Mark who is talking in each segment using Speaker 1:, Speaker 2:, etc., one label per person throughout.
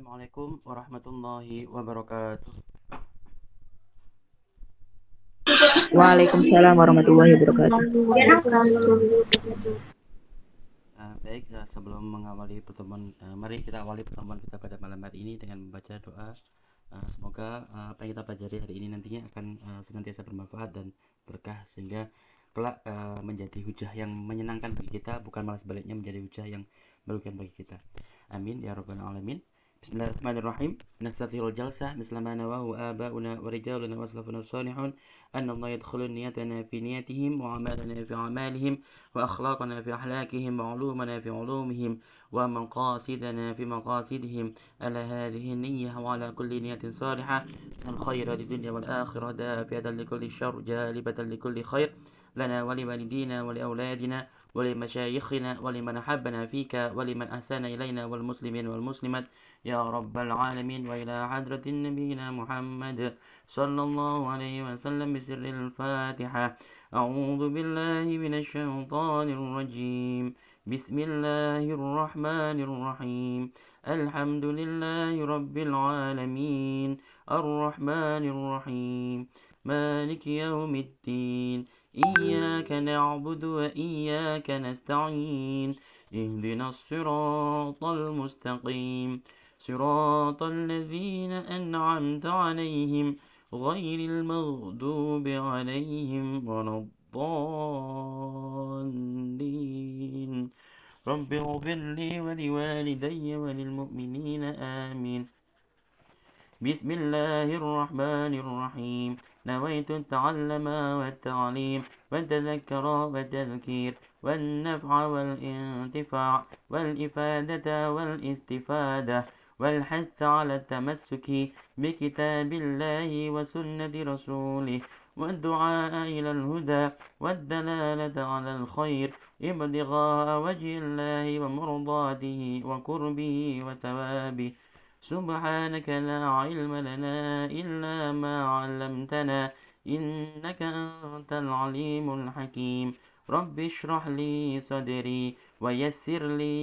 Speaker 1: Assalamualaikum warahmatullahi wabarakatuh. Waalaikumsalam warahmatullahi wabarakatuh. Nah, baik, eh, sebelum mengawali pertemuan, uh, mari kita awali pertemuan kita pada malam hari ini dengan membaca doa. Uh, semoga uh, apa yang kita pelajari hari ini nantinya akan uh, senantiasa bermanfaat dan berkah sehingga kelak uh, menjadi hujah yang menyenangkan bagi kita, bukan malah sebaliknya menjadi hujah yang merugikan bagi kita. Amin ya robbal alamin. بسم الله الرحمن الرحيم نستثير الجلسة مثل ما نواه آباؤنا ورجالنا وسلفنا الصالحون أن الله يدخل نيتنا في نيتهم وعمالنا في أعمالهم وأخلاقنا في أحلاكهم وعلومنا في علومهم ومقاصدنا في مقاصدهم على هذه النية وعلى كل نية صالحة الخير للدنيا والآخرة دافعة لكل شر جالبة لكل خير لنا ولوالدينا ولأولادنا ولمشايخنا ولمن أحبنا فيك ولمن أحسن إلينا والمسلمين والمسلمات يا رب العالمين وإلى حضرة نبينا محمد صلى الله عليه وسلم بسر الفاتحة أعوذ بالله من الشيطان الرجيم بسم الله الرحمن الرحيم الحمد لله رب العالمين الرحمن الرحيم مالك يوم الدين إياك نعبد وإياك نستعين اهدنا الصراط المستقيم صراط الذين أنعمت عليهم غير المغضوب عليهم ولا الضالين
Speaker 2: رب اغفر
Speaker 1: لي ولوالدي وللمؤمنين آمين بسم الله الرحمن الرحيم نويت التعلم والتعليم والتذكر والتذكير والنفع والانتفاع والإفادة والاستفادة والحث على التمسك بكتاب الله وسنة رسوله والدعاء إلى الهدى والدلالة على الخير ابتغاء وجه الله ومرضاته وقربه وثوابه سبحانك لا علم لنا إلا ما علمتنا إنك أنت العليم الحكيم رب اشرح لي صدري ويسر لي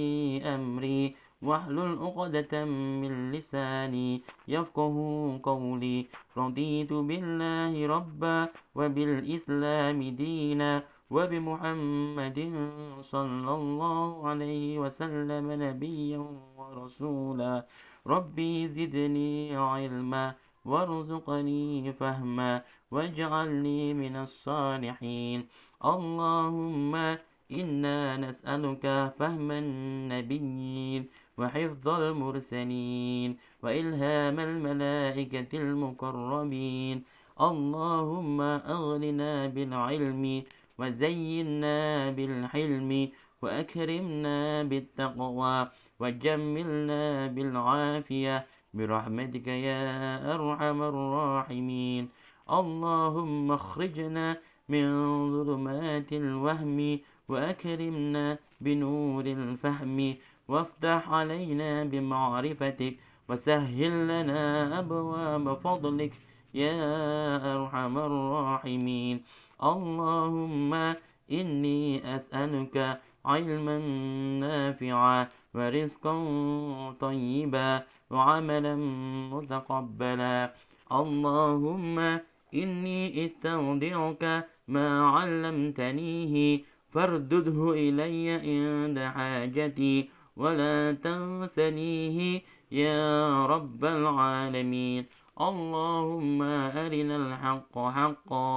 Speaker 1: أمري واحلل عقدة من لساني يفقه قولي رضيت بالله ربا وبالإسلام دينا وبمحمد صلى الله عليه وسلم نبيا ورسولا ربي زدني علما وارزقني فهما واجعلني من الصالحين اللهم إنا نسألك فهم النبيين وحفظ المرسلين وإلهام الملائكة المقربين اللهم أغننا بالعلم وزينا بالحلم وأكرمنا بالتقوى وجملنا بالعافية برحمتك يا أرحم الراحمين اللهم اخرجنا من ظلمات الوهم وأكرمنا بنور الفهم وافتح علينا بمعرفتك وسهل لنا أبواب فضلك يا أرحم الراحمين اللهم إني أسألك علما نافعا ورزقا طيبا وعملا متقبلا اللهم إني استودعك ما علمتنيه فاردده إلي عند حاجتي ولا تنسنيه يا رب العالمين اللهم أرنا الحق حقا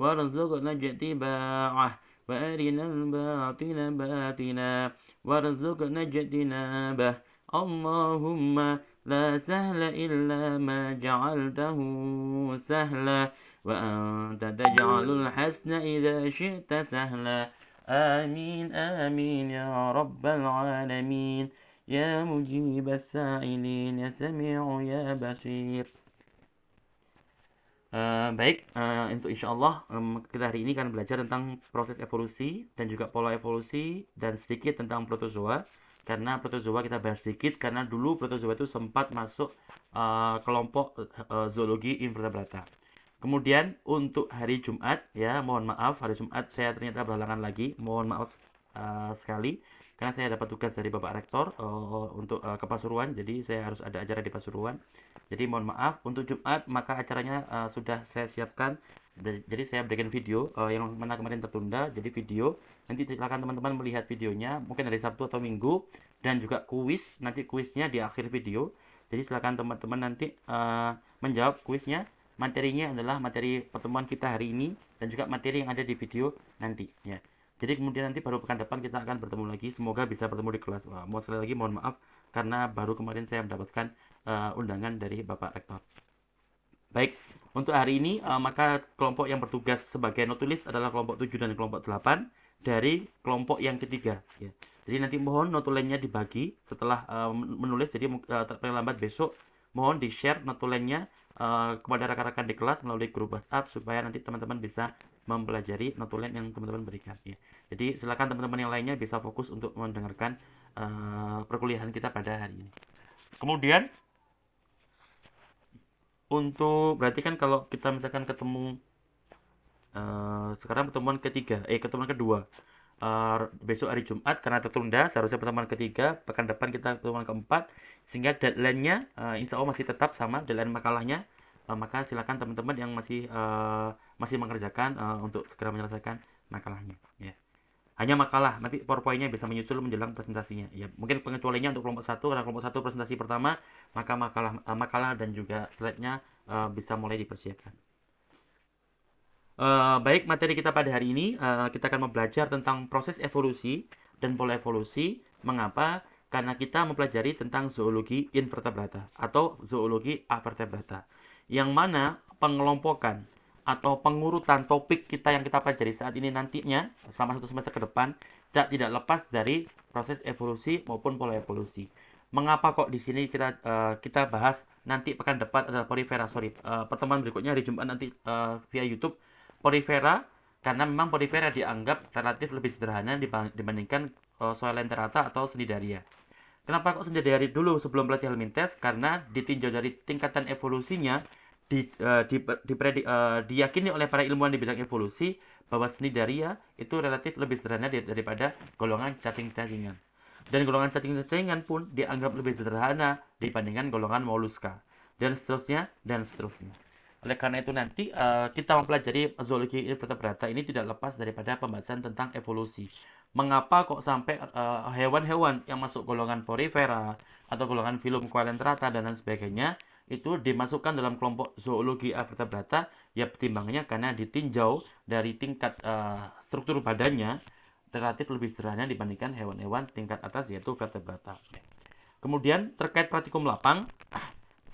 Speaker 1: وارزقنا اجتباعه وأرنا الباطل باطلا وارزقنا اجتنابه اللهم لا سهل إلا ما جعلته سهلا وأنت تجعل الحسن إذا شئت سهلا آمين آمين يا رب العالمين يا مجيب السائلين يا سميع يا بصير Uh, baik, uh, untuk insya Allah um, kita hari ini akan belajar tentang proses evolusi dan juga pola evolusi dan sedikit tentang protozoa karena protozoa kita bahas sedikit karena dulu protozoa itu sempat masuk uh, kelompok uh, zoologi invertebrata. Kemudian untuk hari Jumat ya, mohon maaf hari Jumat saya ternyata berhalangan lagi. Mohon maaf uh, sekali karena saya dapat tugas dari Bapak Rektor uh, untuk uh, ke Pasuruan, jadi saya harus ada acara di Pasuruan. Jadi mohon maaf untuk Jumat maka acaranya uh, sudah saya siapkan. Jadi saya berikan video uh, yang mana kemarin tertunda, jadi video nanti silakan teman-teman melihat videonya mungkin dari Sabtu atau Minggu dan juga kuis nanti kuisnya di akhir video. Jadi silakan teman-teman nanti uh, menjawab kuisnya materinya adalah materi pertemuan kita hari ini dan juga materi yang ada di video nanti ya. Jadi kemudian nanti baru pekan depan kita akan bertemu lagi. Semoga bisa bertemu di kelas. Wah, mau sekali lagi mohon maaf karena baru kemarin saya mendapatkan uh, undangan dari Bapak Rektor. Baik, untuk hari ini uh, maka kelompok yang bertugas sebagai notulis adalah kelompok 7 dan kelompok 8 dari kelompok yang ketiga ya. Jadi nanti mohon notulennya dibagi setelah uh, menulis jadi uh, terlambat besok mohon di-share notulennya Eh, kepada rekan-rekan di kelas melalui grup WhatsApp supaya nanti teman-teman bisa mempelajari notulen yang teman-teman berikan ya. Jadi silakan teman-teman yang lainnya bisa fokus untuk mendengarkan uh, perkuliahan kita pada hari ini. Kemudian untuk berarti kan kalau kita misalkan ketemu uh, sekarang pertemuan ketiga, eh pertemuan kedua uh, besok hari Jumat karena tertunda seharusnya pertemuan ketiga pekan depan kita pertemuan keempat sehingga deadline-nya uh, insya Allah masih tetap sama deadline makalahnya uh, maka silakan teman-teman yang masih uh, masih mengerjakan uh, untuk segera menyelesaikan makalahnya ya hanya makalah nanti powerpointnya bisa menyusul menjelang presentasinya ya mungkin pengecualiannya untuk kelompok satu karena kelompok satu presentasi pertama maka makalah uh, makalah dan juga slide-nya uh, bisa mulai dipersiapkan uh, baik materi kita pada hari ini uh, kita akan belajar tentang proses evolusi dan pola evolusi mengapa karena kita mempelajari tentang zoologi invertebrata atau zoologi avertebrata yang mana pengelompokan atau pengurutan topik kita yang kita pelajari saat ini nantinya selama satu semester ke depan tidak tidak lepas dari proses evolusi maupun pola evolusi. Mengapa kok di sini kita uh, kita bahas nanti pekan depan adalah porifera sorry uh, pertemuan berikutnya dijumpai Jumat nanti uh, via YouTube porifera karena memang porifera dianggap relatif lebih sederhana dibandingkan uh, soelenterata atau cnidaria. Kenapa kok senja dari dulu sebelum Helmin Helmintes? Karena ditinjau dari tingkatan evolusinya di, uh, di, di, di, uh, diyakini oleh para ilmuwan di bidang evolusi bahwa seni daria itu relatif lebih sederhana daripada golongan cacing-cacingan. Dan golongan cacing-cacingan pun dianggap lebih sederhana dibandingkan golongan moluska dan seterusnya dan seterusnya. Oleh karena itu nanti uh, kita mempelajari zoologi invertebrata ini tidak lepas daripada pembahasan tentang evolusi mengapa kok sampai eh, hewan-hewan uh, yang masuk golongan porifera atau golongan filum kualentrata dan lain sebagainya itu dimasukkan dalam kelompok zoologi avertebrata ya pertimbangannya karena ditinjau dari tingkat uh, struktur badannya relatif lebih sederhana dibandingkan hewan-hewan tingkat atas yaitu vertebrata. Kemudian terkait praktikum lapang,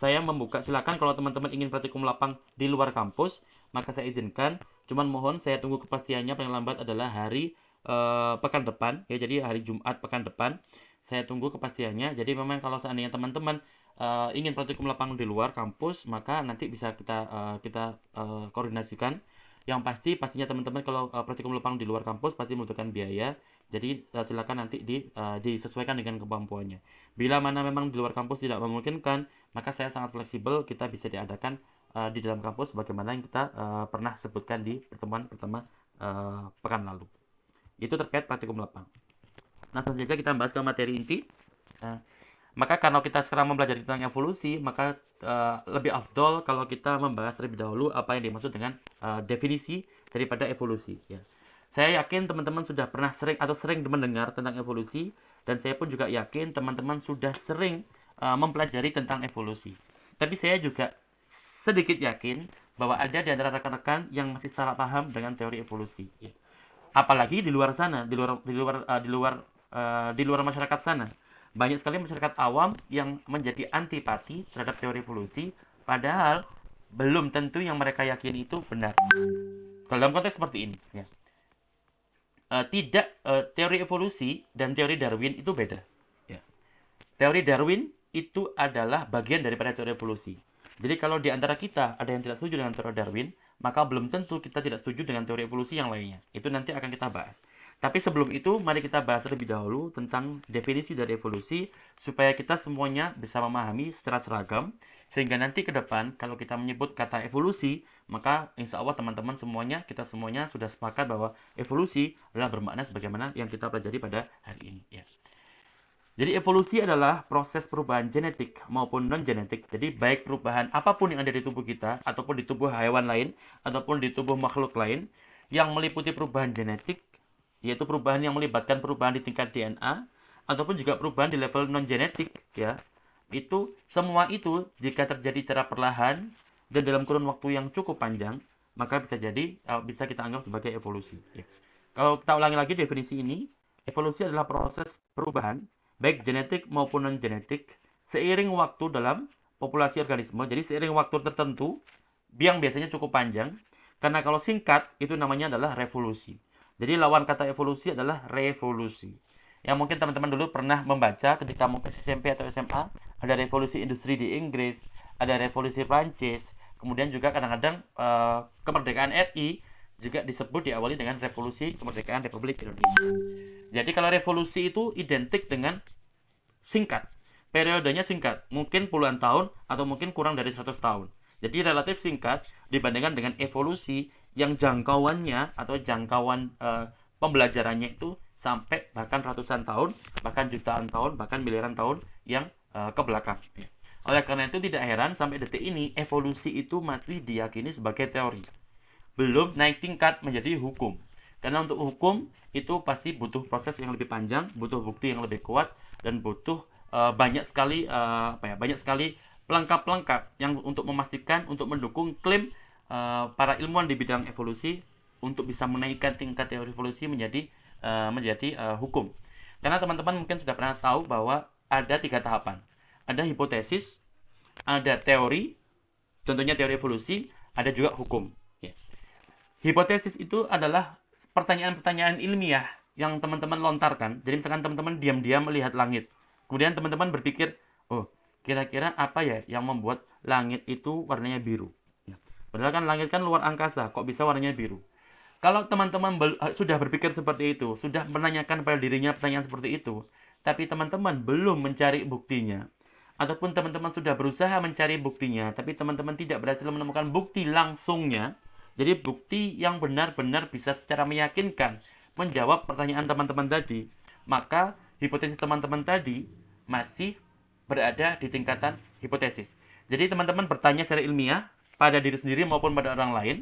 Speaker 1: saya membuka silakan kalau teman-teman ingin praktikum lapang di luar kampus, maka saya izinkan. Cuman mohon saya tunggu kepastiannya paling lambat adalah hari Eh, pekan depan ya jadi hari Jumat pekan depan saya tunggu kepastiannya jadi memang kalau seandainya teman-teman uh, ingin praktikum lapangan di luar kampus maka nanti bisa kita uh, kita uh, koordinasikan yang pasti pastinya teman-teman kalau uh, praktikum lapangan di luar kampus pasti membutuhkan biaya jadi uh, silakan nanti di, uh, disesuaikan dengan kemampuannya bila mana memang di luar kampus tidak memungkinkan maka saya sangat fleksibel kita bisa diadakan di dalam kampus bagaimana yang kita uh, pernah sebutkan di pertemuan pertama uh, pekan lalu itu terkait praktikum lapang. Nah, selanjutnya kita bahas ke materi inti. Nah, maka karena kita sekarang mempelajari tentang evolusi, maka uh, lebih afdol kalau kita membahas terlebih dahulu apa yang dimaksud dengan uh, definisi daripada evolusi. Ya. Saya yakin teman-teman sudah pernah sering atau sering mendengar tentang evolusi, dan saya pun juga yakin teman-teman sudah sering uh, mempelajari tentang evolusi. Tapi saya juga sedikit yakin bahwa ada di antara rekan-rekan yang masih salah paham dengan teori evolusi. Ya apalagi di luar sana di luar di luar uh, di luar uh, di luar masyarakat sana banyak sekali masyarakat awam yang menjadi antipati terhadap teori evolusi padahal belum tentu yang mereka yakini itu benar kalau dalam konteks seperti ini ya uh, tidak uh, teori evolusi dan teori Darwin itu beda ya teori Darwin itu adalah bagian daripada teori evolusi jadi kalau di antara kita ada yang tidak setuju dengan teori Darwin maka belum tentu kita tidak setuju dengan teori evolusi yang lainnya. Itu nanti akan kita bahas. Tapi sebelum itu, mari kita bahas terlebih dahulu tentang definisi dari evolusi supaya kita semuanya bisa memahami secara seragam sehingga nanti ke depan kalau kita menyebut kata evolusi maka insya Allah teman-teman semuanya kita semuanya sudah sepakat bahwa evolusi adalah bermakna sebagaimana yang kita pelajari pada hari ini Yes. Ya. Jadi evolusi adalah proses perubahan genetik maupun non-genetik. Jadi baik perubahan apapun yang ada di tubuh kita, ataupun di tubuh hewan lain, ataupun di tubuh makhluk lain, yang meliputi perubahan genetik, yaitu perubahan yang melibatkan perubahan di tingkat DNA, ataupun juga perubahan di level non-genetik, ya. Itu, semua itu jika terjadi secara perlahan, dan dalam kurun waktu yang cukup panjang, maka bisa jadi, eh, bisa kita anggap sebagai evolusi. Ya. Kalau kita ulangi lagi definisi ini, evolusi adalah proses perubahan baik genetik maupun non genetik seiring waktu dalam populasi organisme. Jadi seiring waktu tertentu yang biasanya cukup panjang karena kalau singkat itu namanya adalah revolusi. Jadi lawan kata evolusi adalah revolusi. Yang mungkin teman-teman dulu pernah membaca ketika mau mungkin SMP atau SMA ada revolusi industri di Inggris, ada revolusi Prancis, kemudian juga kadang-kadang uh, kemerdekaan RI juga disebut diawali dengan revolusi kemerdekaan Republik Indonesia. Jadi kalau revolusi itu identik dengan singkat. Periodenya singkat, mungkin puluhan tahun atau mungkin kurang dari 100 tahun. Jadi relatif singkat dibandingkan dengan evolusi yang jangkauannya atau jangkauan e, pembelajarannya itu sampai bahkan ratusan tahun, bahkan jutaan tahun, bahkan miliaran tahun yang e, ke belakang. Oleh karena itu tidak heran sampai detik ini evolusi itu masih diyakini sebagai teori belum naik tingkat menjadi hukum. Karena untuk hukum itu pasti butuh proses yang lebih panjang, butuh bukti yang lebih kuat dan butuh uh, banyak sekali uh, apa ya? banyak sekali pelengkap-pelengkap yang untuk memastikan untuk mendukung klaim uh, para ilmuwan di bidang evolusi untuk bisa menaikkan tingkat teori evolusi menjadi uh, menjadi uh, hukum. Karena teman-teman mungkin sudah pernah tahu bahwa ada tiga tahapan. Ada hipotesis, ada teori, contohnya teori evolusi, ada juga hukum hipotesis itu adalah pertanyaan-pertanyaan ilmiah yang teman-teman lontarkan. Jadi misalkan teman-teman diam-diam melihat langit. Kemudian teman-teman berpikir, oh kira-kira apa ya yang membuat langit itu warnanya biru? Ya. Padahal kan langit kan luar angkasa, kok bisa warnanya biru? Kalau teman-teman eh, sudah berpikir seperti itu, sudah menanyakan pada dirinya pertanyaan seperti itu, tapi teman-teman belum mencari buktinya, ataupun teman-teman sudah berusaha mencari buktinya, tapi teman-teman tidak berhasil menemukan bukti langsungnya, jadi bukti yang benar-benar bisa secara meyakinkan menjawab pertanyaan teman-teman tadi, maka hipotesis teman-teman tadi masih berada di tingkatan hipotesis. Jadi teman-teman bertanya secara ilmiah pada diri sendiri maupun pada orang lain,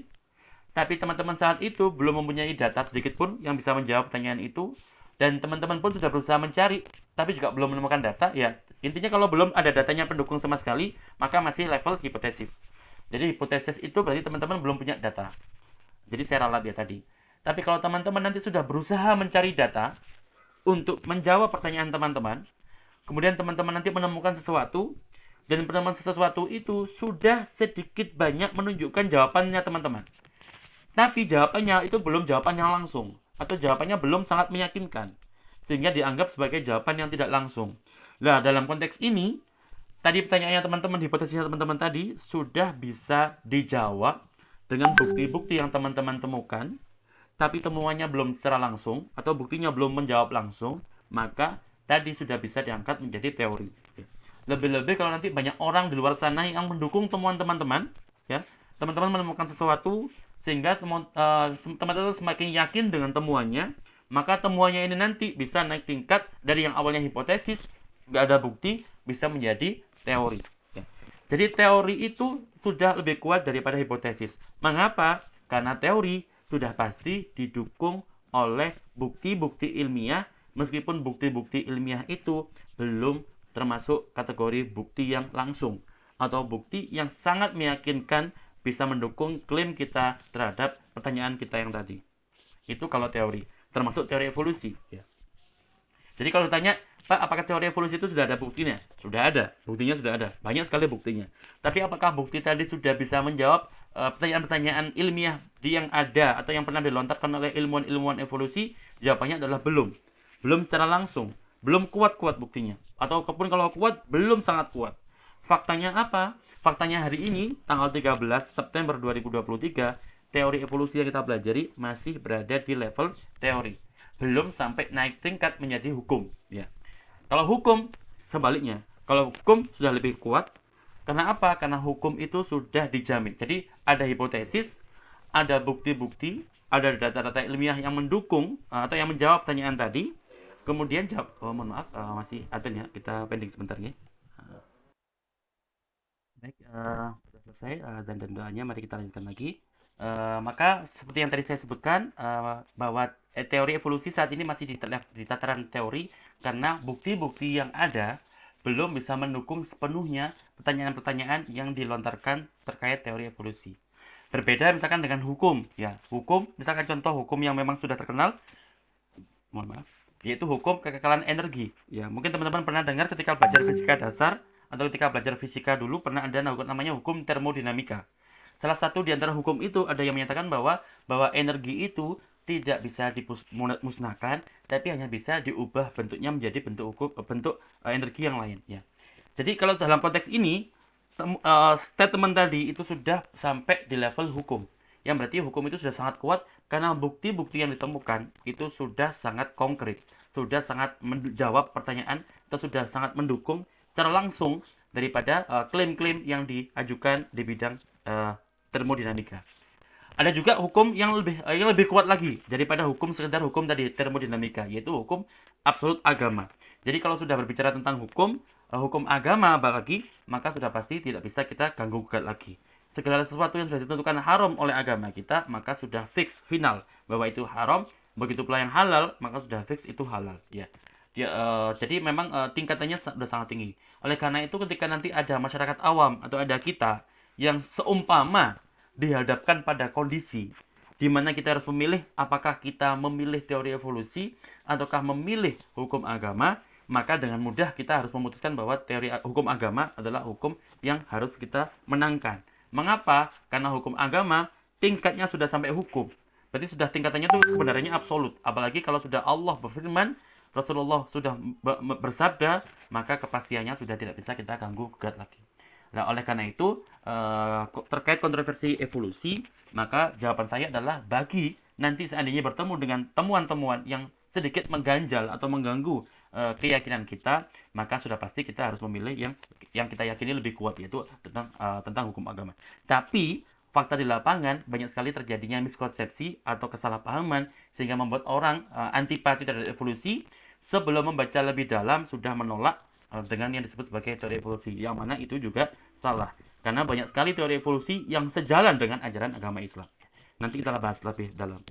Speaker 1: tapi teman-teman saat itu belum mempunyai data sedikit pun yang bisa menjawab pertanyaan itu dan teman-teman pun sudah berusaha mencari tapi juga belum menemukan data ya intinya kalau belum ada datanya pendukung sama sekali maka masih level hipotesis jadi hipotesis itu berarti teman-teman belum punya data. Jadi saya ralat ya tadi. Tapi kalau teman-teman nanti sudah berusaha mencari data untuk menjawab pertanyaan teman-teman, kemudian teman-teman nanti menemukan sesuatu dan penemuan sesuatu itu sudah sedikit banyak menunjukkan jawabannya teman-teman. Tapi jawabannya itu belum jawaban yang langsung atau jawabannya belum sangat meyakinkan sehingga dianggap sebagai jawaban yang tidak langsung. Nah, dalam konteks ini tadi pertanyaannya teman-teman, hipotesisnya teman-teman tadi sudah bisa dijawab dengan bukti-bukti yang teman-teman temukan, tapi temuannya belum secara langsung atau buktinya belum menjawab langsung, maka tadi sudah bisa diangkat menjadi teori. Lebih-lebih kalau nanti banyak orang di luar sana yang mendukung temuan teman-teman, ya. Teman-teman menemukan sesuatu sehingga eh, teman-teman semakin yakin dengan temuannya, maka temuannya ini nanti bisa naik tingkat dari yang awalnya hipotesis, nggak ada bukti, bisa menjadi teori. Ya. Jadi teori itu sudah lebih kuat daripada hipotesis. Mengapa? Karena teori sudah pasti didukung oleh bukti-bukti ilmiah, meskipun bukti-bukti ilmiah itu belum termasuk kategori bukti yang langsung atau bukti yang sangat meyakinkan bisa mendukung klaim kita terhadap pertanyaan kita yang tadi. Itu kalau teori, termasuk teori evolusi. Ya. Jadi kalau ditanya pak apakah teori evolusi itu sudah ada buktinya? Sudah ada, buktinya sudah ada, banyak sekali buktinya. Tapi apakah bukti tadi sudah bisa menjawab e, pertanyaan-pertanyaan uh, ilmiah di yang ada atau yang pernah dilontarkan oleh ilmuwan-ilmuwan evolusi? Jawabannya adalah belum, belum secara langsung, belum kuat-kuat buktinya. Atau kepun kalau kuat, belum sangat kuat. Faktanya apa? Faktanya hari ini, tanggal 13 September 2023, teori evolusi yang kita pelajari masih berada di level teori belum sampai naik tingkat menjadi hukum ya kalau hukum sebaliknya, kalau hukum sudah lebih kuat karena apa? Karena hukum itu sudah dijamin. Jadi ada hipotesis, ada bukti-bukti, ada data-data ilmiah yang mendukung eh, atau yang menjawab pertanyaan tadi. Kemudian jawab, oh mohon maaf uh, masih ada ya, kita pending sebentar ya. Baik, uh, sudah selesai uh, dan dan doanya mari kita lanjutkan lagi. Eh, maka seperti yang tadi saya sebutkan uh, bahwa eh, teori evolusi saat ini masih di, di tataran teori karena bukti-bukti yang ada belum bisa mendukung sepenuhnya pertanyaan-pertanyaan yang dilontarkan terkait teori evolusi. Berbeda misalkan dengan hukum, ya hukum misalkan contoh hukum yang memang sudah terkenal, mohon maaf, yaitu hukum kekekalan energi. Ya mungkin teman-teman pernah dengar ketika belajar fisika dasar atau ketika belajar fisika dulu pernah ada namanya hukum termodinamika Salah satu di antara hukum itu ada yang menyatakan bahwa bahwa energi itu tidak bisa dimusnahkan, tapi hanya bisa diubah bentuknya menjadi bentuk hukum, eh, bentuk uh, energi yang lain. Ya. Jadi kalau dalam konteks ini eh, statement tadi itu sudah sampai di level hukum, yang berarti hukum itu sudah sangat kuat karena bukti-bukti yang ditemukan itu sudah sangat konkret, sudah sangat menjawab pertanyaan atau sudah sangat mendukung secara langsung daripada klaim-klaim uh, yang diajukan di bidang uh, termodinamika. Ada juga hukum yang lebih eh, yang lebih kuat lagi daripada hukum sekedar hukum tadi termodinamika, yaitu hukum absolut agama. Jadi kalau sudah berbicara tentang hukum eh, hukum agama apalagi, maka sudah pasti tidak bisa kita ganggu gugat lagi. Segala sesuatu yang sudah ditentukan haram oleh agama kita, maka sudah fix final bahwa itu haram. Begitu pula yang halal, maka sudah fix itu halal. Ya. Dia, uh, jadi memang uh, tingkatannya sudah sangat tinggi. Oleh karena itu ketika nanti ada masyarakat awam atau ada kita yang seumpama dihadapkan pada kondisi di mana kita harus memilih apakah kita memilih teori evolusi ataukah memilih hukum agama, maka dengan mudah kita harus memutuskan bahwa teori hukum agama adalah hukum yang harus kita menangkan. Mengapa? Karena hukum agama tingkatnya sudah sampai hukum. Berarti sudah tingkatannya itu sebenarnya absolut. Apalagi kalau sudah Allah berfirman, Rasulullah sudah bersabda, maka kepastiannya sudah tidak bisa kita ganggu gugat lagi. Nah, oleh karena itu eh, terkait kontroversi evolusi, maka jawaban saya adalah bagi nanti seandainya bertemu dengan temuan-temuan yang sedikit mengganjal atau mengganggu eh, keyakinan kita, maka sudah pasti kita harus memilih yang yang kita yakini lebih kuat yaitu tentang eh, tentang hukum agama. Tapi fakta di lapangan banyak sekali terjadinya miskonsepsi atau kesalahpahaman sehingga membuat orang uh, antipati terhadap evolusi sebelum membaca lebih dalam sudah menolak dengan yang disebut sebagai teori evolusi yang mana itu juga salah karena banyak sekali teori evolusi yang sejalan dengan ajaran agama Islam nanti kita bahas lebih dalam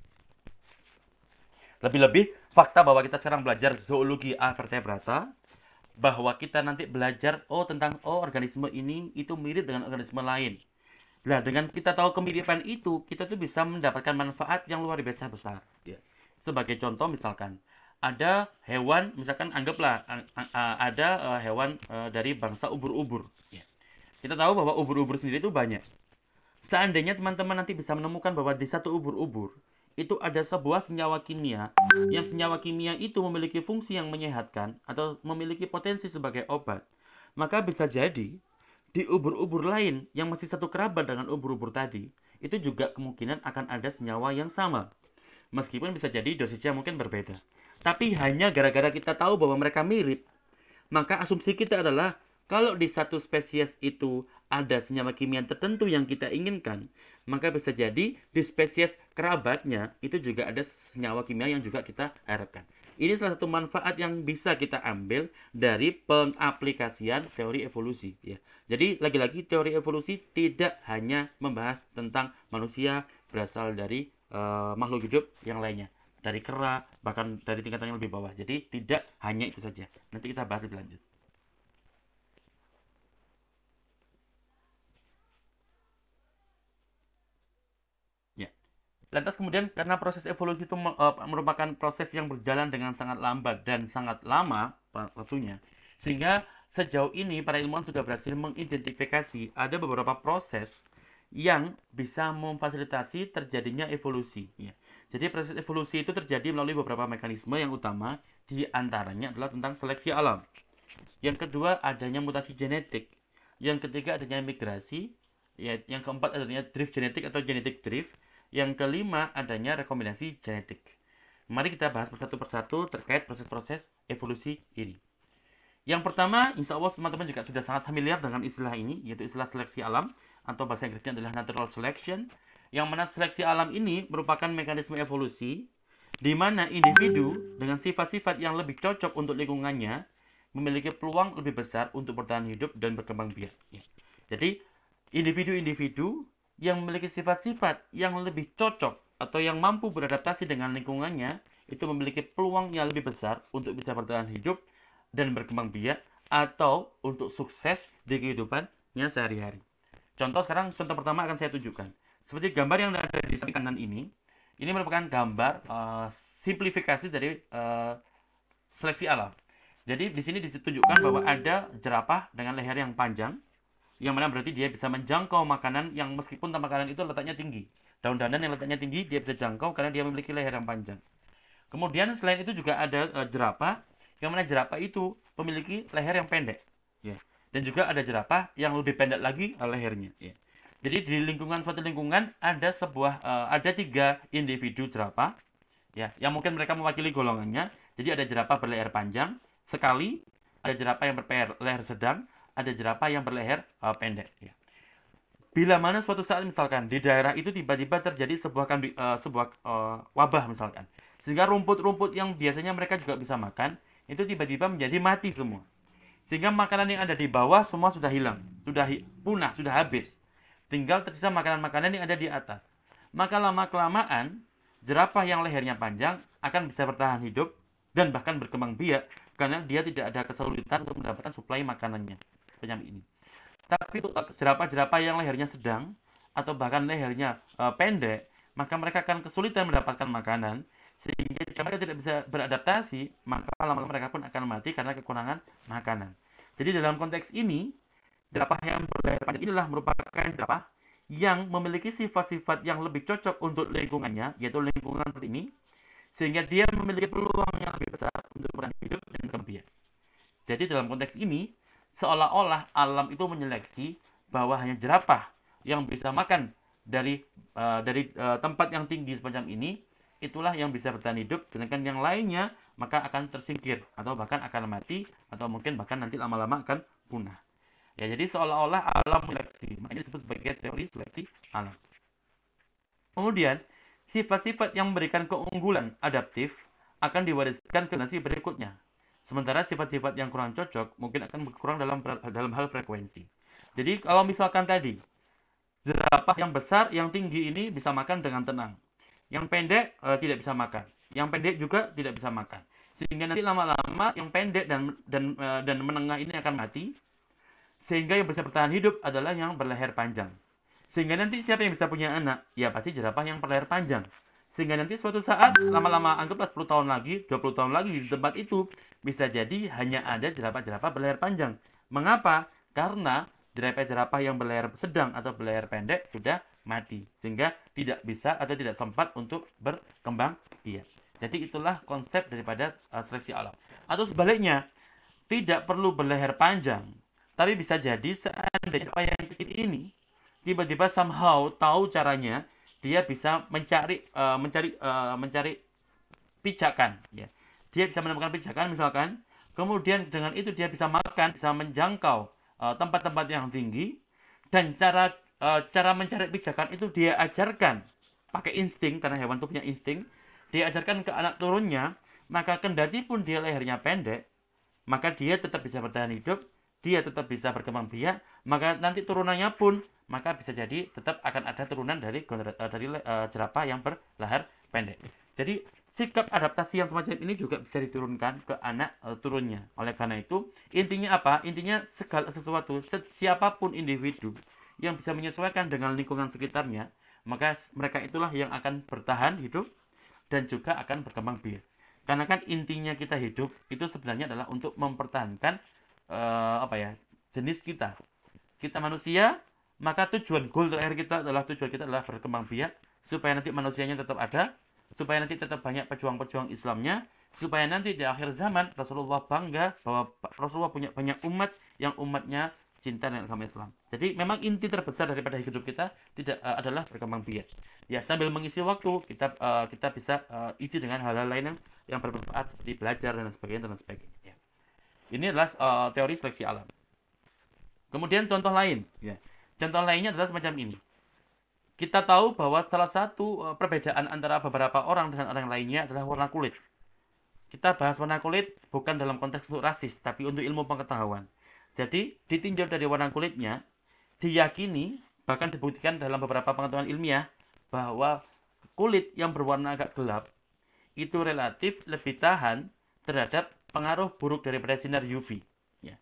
Speaker 1: lebih-lebih fakta bahwa kita sekarang belajar zoologi vertebrata bahwa kita nanti belajar oh tentang oh organisme ini itu mirip dengan organisme lain Nah, dengan kita tahu kemiripan itu, kita tuh bisa mendapatkan manfaat yang luar biasa besar. Ya. Sebagai contoh misalkan, ada hewan misalkan anggaplah ada e, hewan e, dari bangsa ubur-ubur ya. kita tahu bahwa ubur-ubur sendiri itu banyak seandainya teman-teman nanti bisa menemukan bahwa di satu ubur-ubur itu ada sebuah senyawa kimia yang senyawa kimia itu memiliki fungsi yang menyehatkan atau memiliki potensi sebagai obat, maka bisa jadi di ubur-ubur lain yang masih satu kerabat dengan ubur-ubur tadi, itu juga kemungkinan akan ada senyawa yang sama. Meskipun bisa jadi dosisnya mungkin berbeda. Tapi hanya gara-gara kita tahu bahwa mereka mirip, maka asumsi kita adalah kalau di satu spesies itu ada senyawa kimia tertentu yang kita inginkan, maka bisa jadi di spesies kerabatnya itu juga ada senyawa kimia yang juga kita harapkan. Ini salah satu manfaat yang bisa kita ambil dari pengaplikasian teori evolusi. Ya. Jadi lagi-lagi teori evolusi tidak hanya membahas tentang manusia berasal dari uh, makhluk hidup yang lainnya, dari kera, bahkan dari tingkatannya lebih bawah. Jadi tidak hanya itu saja. Nanti kita bahas lebih lanjut. Ya. Lantas kemudian karena proses evolusi itu eh, merupakan proses yang berjalan dengan sangat lambat dan sangat lama waktunya, sehingga sejauh ini para ilmuwan sudah berhasil mengidentifikasi ada beberapa proses yang bisa memfasilitasi terjadinya evolusi. Ya jadi proses evolusi itu terjadi melalui beberapa mekanisme yang utama, di antaranya adalah tentang seleksi alam. Yang kedua adanya mutasi genetik. Yang ketiga adanya migrasi. Ya, yang keempat adanya drift genetik atau genetic drift. Yang kelima adanya rekombinasi genetik. Mari kita bahas persatu persatu terkait proses-proses evolusi ini. Yang pertama, insya Allah teman-teman juga sudah sangat familiar dengan istilah ini, yaitu istilah seleksi alam atau bahasa Inggrisnya adalah natural selection yang mana seleksi alam ini merupakan mekanisme evolusi di mana individu dengan sifat-sifat yang lebih cocok untuk lingkungannya memiliki peluang lebih besar untuk bertahan hidup dan berkembang biak. Jadi, individu-individu yang memiliki sifat-sifat yang lebih cocok atau yang mampu beradaptasi dengan lingkungannya itu memiliki peluang yang lebih besar untuk bisa bertahan hidup dan berkembang biak atau untuk sukses di kehidupannya sehari-hari. Contoh sekarang, contoh pertama akan saya tunjukkan seperti gambar yang ada di samping kanan ini, ini merupakan gambar uh, simplifikasi dari uh, seleksi alam. Jadi di sini ditunjukkan bahwa ada jerapah dengan leher yang panjang, yang mana berarti dia bisa menjangkau makanan yang meskipun makanan itu letaknya tinggi. daun dandan yang letaknya tinggi dia bisa jangkau karena dia memiliki leher yang panjang. Kemudian selain itu juga ada uh, jerapah, yang mana jerapah itu memiliki leher yang pendek. Yeah. Dan juga ada jerapah yang lebih pendek lagi lehernya. Yeah. Jadi di lingkungan suatu lingkungan ada sebuah uh, ada tiga individu jerapah ya yang mungkin mereka mewakili golongannya. Jadi ada jerapah berleher panjang sekali, ada jerapah yang berleher sedang, ada jerapah yang berleher uh, pendek ya. Bila mana suatu saat misalkan di daerah itu tiba-tiba terjadi sebuah uh, sebuah uh, wabah misalkan sehingga rumput-rumput yang biasanya mereka juga bisa makan itu tiba-tiba menjadi mati semua. Sehingga makanan yang ada di bawah semua sudah hilang, sudah punah, sudah habis Tinggal tersisa makanan-makanan yang ada di atas. Maka lama-kelamaan, jerapah yang lehernya panjang akan bisa bertahan hidup dan bahkan berkembang biak karena dia tidak ada kesulitan untuk mendapatkan suplai makanannya Penyam ini. Tapi untuk jerapah-jerapah yang lehernya sedang atau bahkan lehernya e, pendek, maka mereka akan kesulitan mendapatkan makanan sehingga jika mereka tidak bisa beradaptasi, maka lama-lama mereka pun akan mati karena kekurangan makanan. Jadi dalam konteks ini, Jerapah yang berdaya panjang inilah merupakan jerapah yang memiliki sifat-sifat yang lebih cocok untuk lingkungannya, yaitu lingkungan seperti ini, sehingga dia memiliki peluang yang lebih besar untuk bertahan hidup dan berkembang. Jadi dalam konteks ini, seolah-olah alam itu menyeleksi bahwa hanya jerapah yang bisa makan dari uh, dari uh, tempat yang tinggi sepanjang ini, itulah yang bisa bertahan hidup, sedangkan yang lainnya maka akan tersingkir atau bahkan akan mati atau mungkin bahkan nanti lama-lama akan punah. Ya, jadi seolah-olah alam seleksi, makanya disebut sebagai teori seleksi alam. Kemudian, sifat-sifat yang memberikan keunggulan adaptif akan diwariskan ke generasi berikutnya. Sementara sifat-sifat yang kurang cocok mungkin akan berkurang dalam dalam hal frekuensi. Jadi kalau misalkan tadi jerapah yang besar, yang tinggi ini bisa makan dengan tenang. Yang pendek e, tidak bisa makan. Yang pendek juga tidak bisa makan. Sehingga nanti lama-lama yang pendek dan dan eh, dan menengah ini akan mati sehingga yang bisa bertahan hidup adalah yang berleher panjang. Sehingga nanti siapa yang bisa punya anak? Ya pasti jerapah yang berleher panjang. Sehingga nanti suatu saat, lama-lama anggaplah 10 tahun lagi, 20 tahun lagi di tempat itu, bisa jadi hanya ada jerapah-jerapah berleher panjang. Mengapa? Karena jerapah-jerapah yang berleher sedang atau berleher pendek sudah mati. Sehingga tidak bisa atau tidak sempat untuk berkembang biak. Jadi itulah konsep daripada eh, seleksi alam. Atau sebaliknya, tidak perlu berleher panjang, tapi bisa jadi seandainya orang yang bikin ini tiba-tiba somehow tahu caranya, dia bisa mencari uh, mencari uh, mencari pijakan ya. Dia bisa menemukan pijakan misalkan, kemudian dengan itu dia bisa makan, bisa menjangkau eh, tempat-tempat uh, yang tinggi dan cara uh, cara mencari pijakan itu dia ajarkan pakai insting karena hewan itu punya insting, dia ajarkan ke anak turunnya, maka kendati pun dia lehernya pendek, maka dia tetap bisa bertahan hidup dia tetap bisa berkembang biak, maka nanti turunannya pun maka bisa jadi tetap akan ada turunan dari eh, dari uh, jerapah yang berlahar pendek. Jadi sikap adaptasi yang semacam ini juga bisa diturunkan ke anak uh, turunnya. Oleh karena itu, intinya apa? Intinya segala sesuatu, siapapun individu yang bisa menyesuaikan dengan lingkungan sekitarnya, maka mereka itulah yang akan bertahan hidup dan juga akan berkembang biak. Karena kan intinya kita hidup itu sebenarnya adalah untuk mempertahankan uh, apa ya jenis kita kita manusia maka tujuan goal terakhir kita adalah tujuan kita adalah berkembang biak supaya nanti manusianya tetap ada supaya nanti tetap banyak pejuang-pejuang Islamnya supaya nanti di akhir zaman Rasulullah bangga bahwa Rasulullah punya banyak umat yang umatnya cinta dengan agama Islam. Jadi memang inti terbesar daripada hidup kita tidak uh, adalah berkembang biak. Ya sambil mengisi waktu kita uh, kita bisa uh, isi dengan hal-hal lain yang, yang bermanfaat seperti belajar dan sebagainya dan sebagainya. Ini adalah uh, teori seleksi alam. Kemudian contoh lain, ya. Contoh lainnya adalah semacam ini. Kita tahu bahwa salah satu eh, perbedaan antara beberapa orang dengan orang lainnya adalah warna kulit. Kita bahas warna kulit bukan dalam konteks untuk rasis, tapi untuk ilmu pengetahuan. Jadi, ditinjau dari warna kulitnya, diyakini, bahkan dibuktikan dalam beberapa pengetahuan ilmiah, bahwa kulit yang berwarna agak gelap, itu relatif lebih tahan terhadap pengaruh buruk daripada sinar UV. Ya.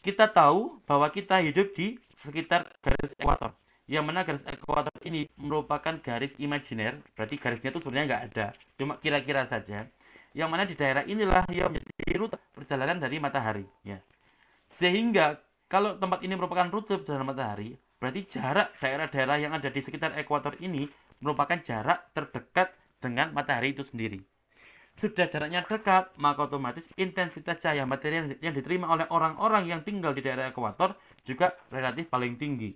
Speaker 1: Kita tahu bahwa kita hidup di sekitar garis ekuator. Yang mana garis ekuator ini merupakan garis imajiner, berarti garisnya itu sebenarnya nggak ada, cuma kira-kira saja. Yang mana di daerah inilah yang menjadi rute perjalanan dari matahari. Ya. Sehingga kalau tempat ini merupakan rute perjalanan matahari, berarti jarak daerah-daerah yang ada di sekitar ekuator ini merupakan jarak terdekat dengan matahari itu sendiri sudah jaraknya dekat, maka otomatis intensitas cahaya materi yang diterima oleh orang-orang yang tinggal di daerah ekuator juga relatif paling tinggi.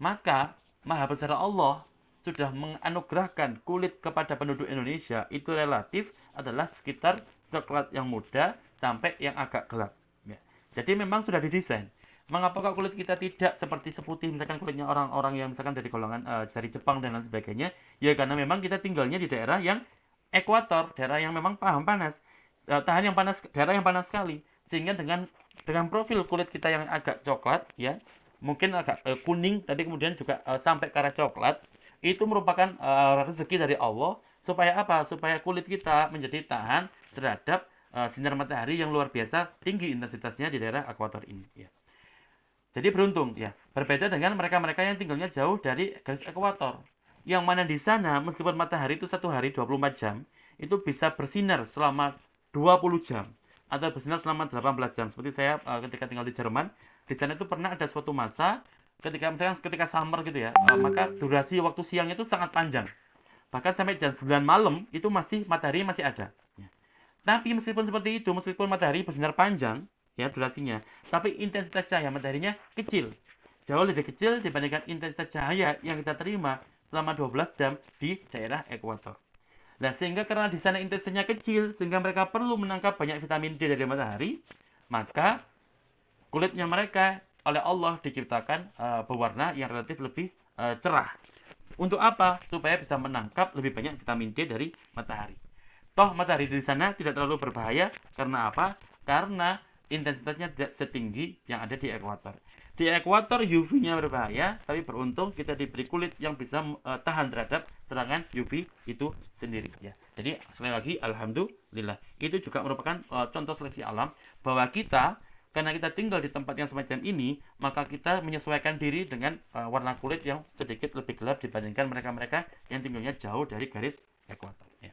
Speaker 1: Maka, Maha Besar Allah sudah menganugerahkan kulit kepada penduduk Indonesia itu relatif adalah sekitar coklat yang muda sampai yang agak gelap. Ya. Jadi memang sudah didesain. Mengapa kulit kita tidak seperti seputih misalkan kulitnya orang-orang yang misalkan dari golongan uh, dari Jepang dan lain sebagainya? Ya karena memang kita tinggalnya di daerah yang ekuator, daerah yang memang paham panas, e, tahan yang panas, daerah yang panas sekali. Sehingga dengan dengan profil kulit kita yang agak coklat, ya, mungkin agak uh, kuning, tadi kemudian juga uh, sampai ke arah coklat, itu merupakan uh, rezeki dari Allah. Supaya apa? Supaya kulit kita menjadi tahan terhadap sinar matahari yang luar biasa tinggi intensitasnya di daerah ekuator ini. Ya. Jadi beruntung ya. Berbeda dengan mereka-mereka yang tinggalnya jauh dari garis ekuator. Yang mana di sana meskipun matahari itu satu hari 24 jam, itu bisa bersinar selama 20 jam atau bersinar selama 18 jam. Seperti saya uh, ketika tinggal di Jerman, di sana itu pernah ada suatu masa ketika misalnya ketika summer gitu ya, uh, maka durasi waktu siang itu sangat panjang. Bahkan sampai jam 9 malam itu masih matahari masih ada. Tapi meskipun seperti itu, meskipun matahari bersinar panjang, ya durasinya, tapi intensitas cahaya mataharinya kecil. Jauh lebih kecil dibandingkan intensitas cahaya yang kita terima selama 12 jam di daerah ekuator. Nah, sehingga karena di sana intensitasnya kecil, sehingga mereka perlu menangkap banyak vitamin D dari matahari, maka kulitnya mereka oleh Allah diciptakan uh, berwarna yang relatif lebih uh, cerah. Untuk apa? Supaya bisa menangkap lebih banyak vitamin D dari matahari. Toh matahari di sana tidak terlalu berbahaya karena apa? Karena intensitasnya tidak setinggi yang ada di ekuator. Di ekuator UV-nya berbahaya, tapi beruntung kita diberi kulit yang bisa uh, tahan terhadap serangan UV itu sendiri ya. Jadi sekali lagi alhamdulillah itu juga merupakan uh, contoh seleksi alam bahwa kita karena kita tinggal di tempat yang semacam ini, maka kita menyesuaikan diri dengan uh, warna kulit yang sedikit lebih gelap dibandingkan mereka-mereka yang tinggalnya jauh dari garis ekuator ya.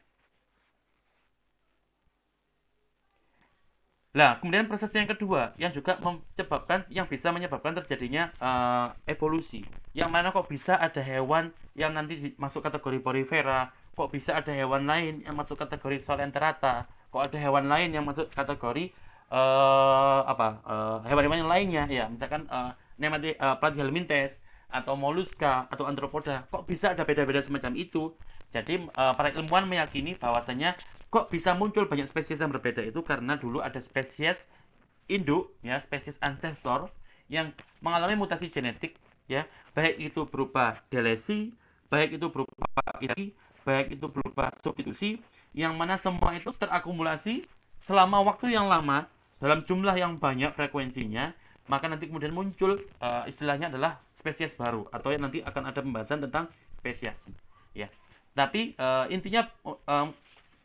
Speaker 1: Nah, kemudian proses yang kedua yang juga menyebabkan yang bisa menyebabkan terjadinya uh, evolusi. Yang mana kok bisa ada hewan yang nanti masuk kategori porifera, kok bisa ada hewan lain yang masuk kategori solenterata, kok ada hewan lain yang masuk kategori uh, apa? hewan eh, hewan-hewan yang lainnya ya, misalkan uh, nemati uh, Platyhelminthes atau moluska atau antropoda. Kok bisa ada beda-beda semacam itu? Jadi uh, para ilmuwan meyakini bahwasanya kok bisa muncul banyak spesies yang berbeda itu karena dulu ada spesies induk ya spesies ancestor yang mengalami mutasi genetik ya baik itu berupa delesi baik itu berupa isi baik itu berupa substitusi yang mana semua itu terakumulasi selama waktu yang lama dalam jumlah yang banyak frekuensinya maka nanti kemudian muncul uh, istilahnya adalah spesies baru atau yang nanti akan ada pembahasan tentang spesies ya tapi uh, intinya um,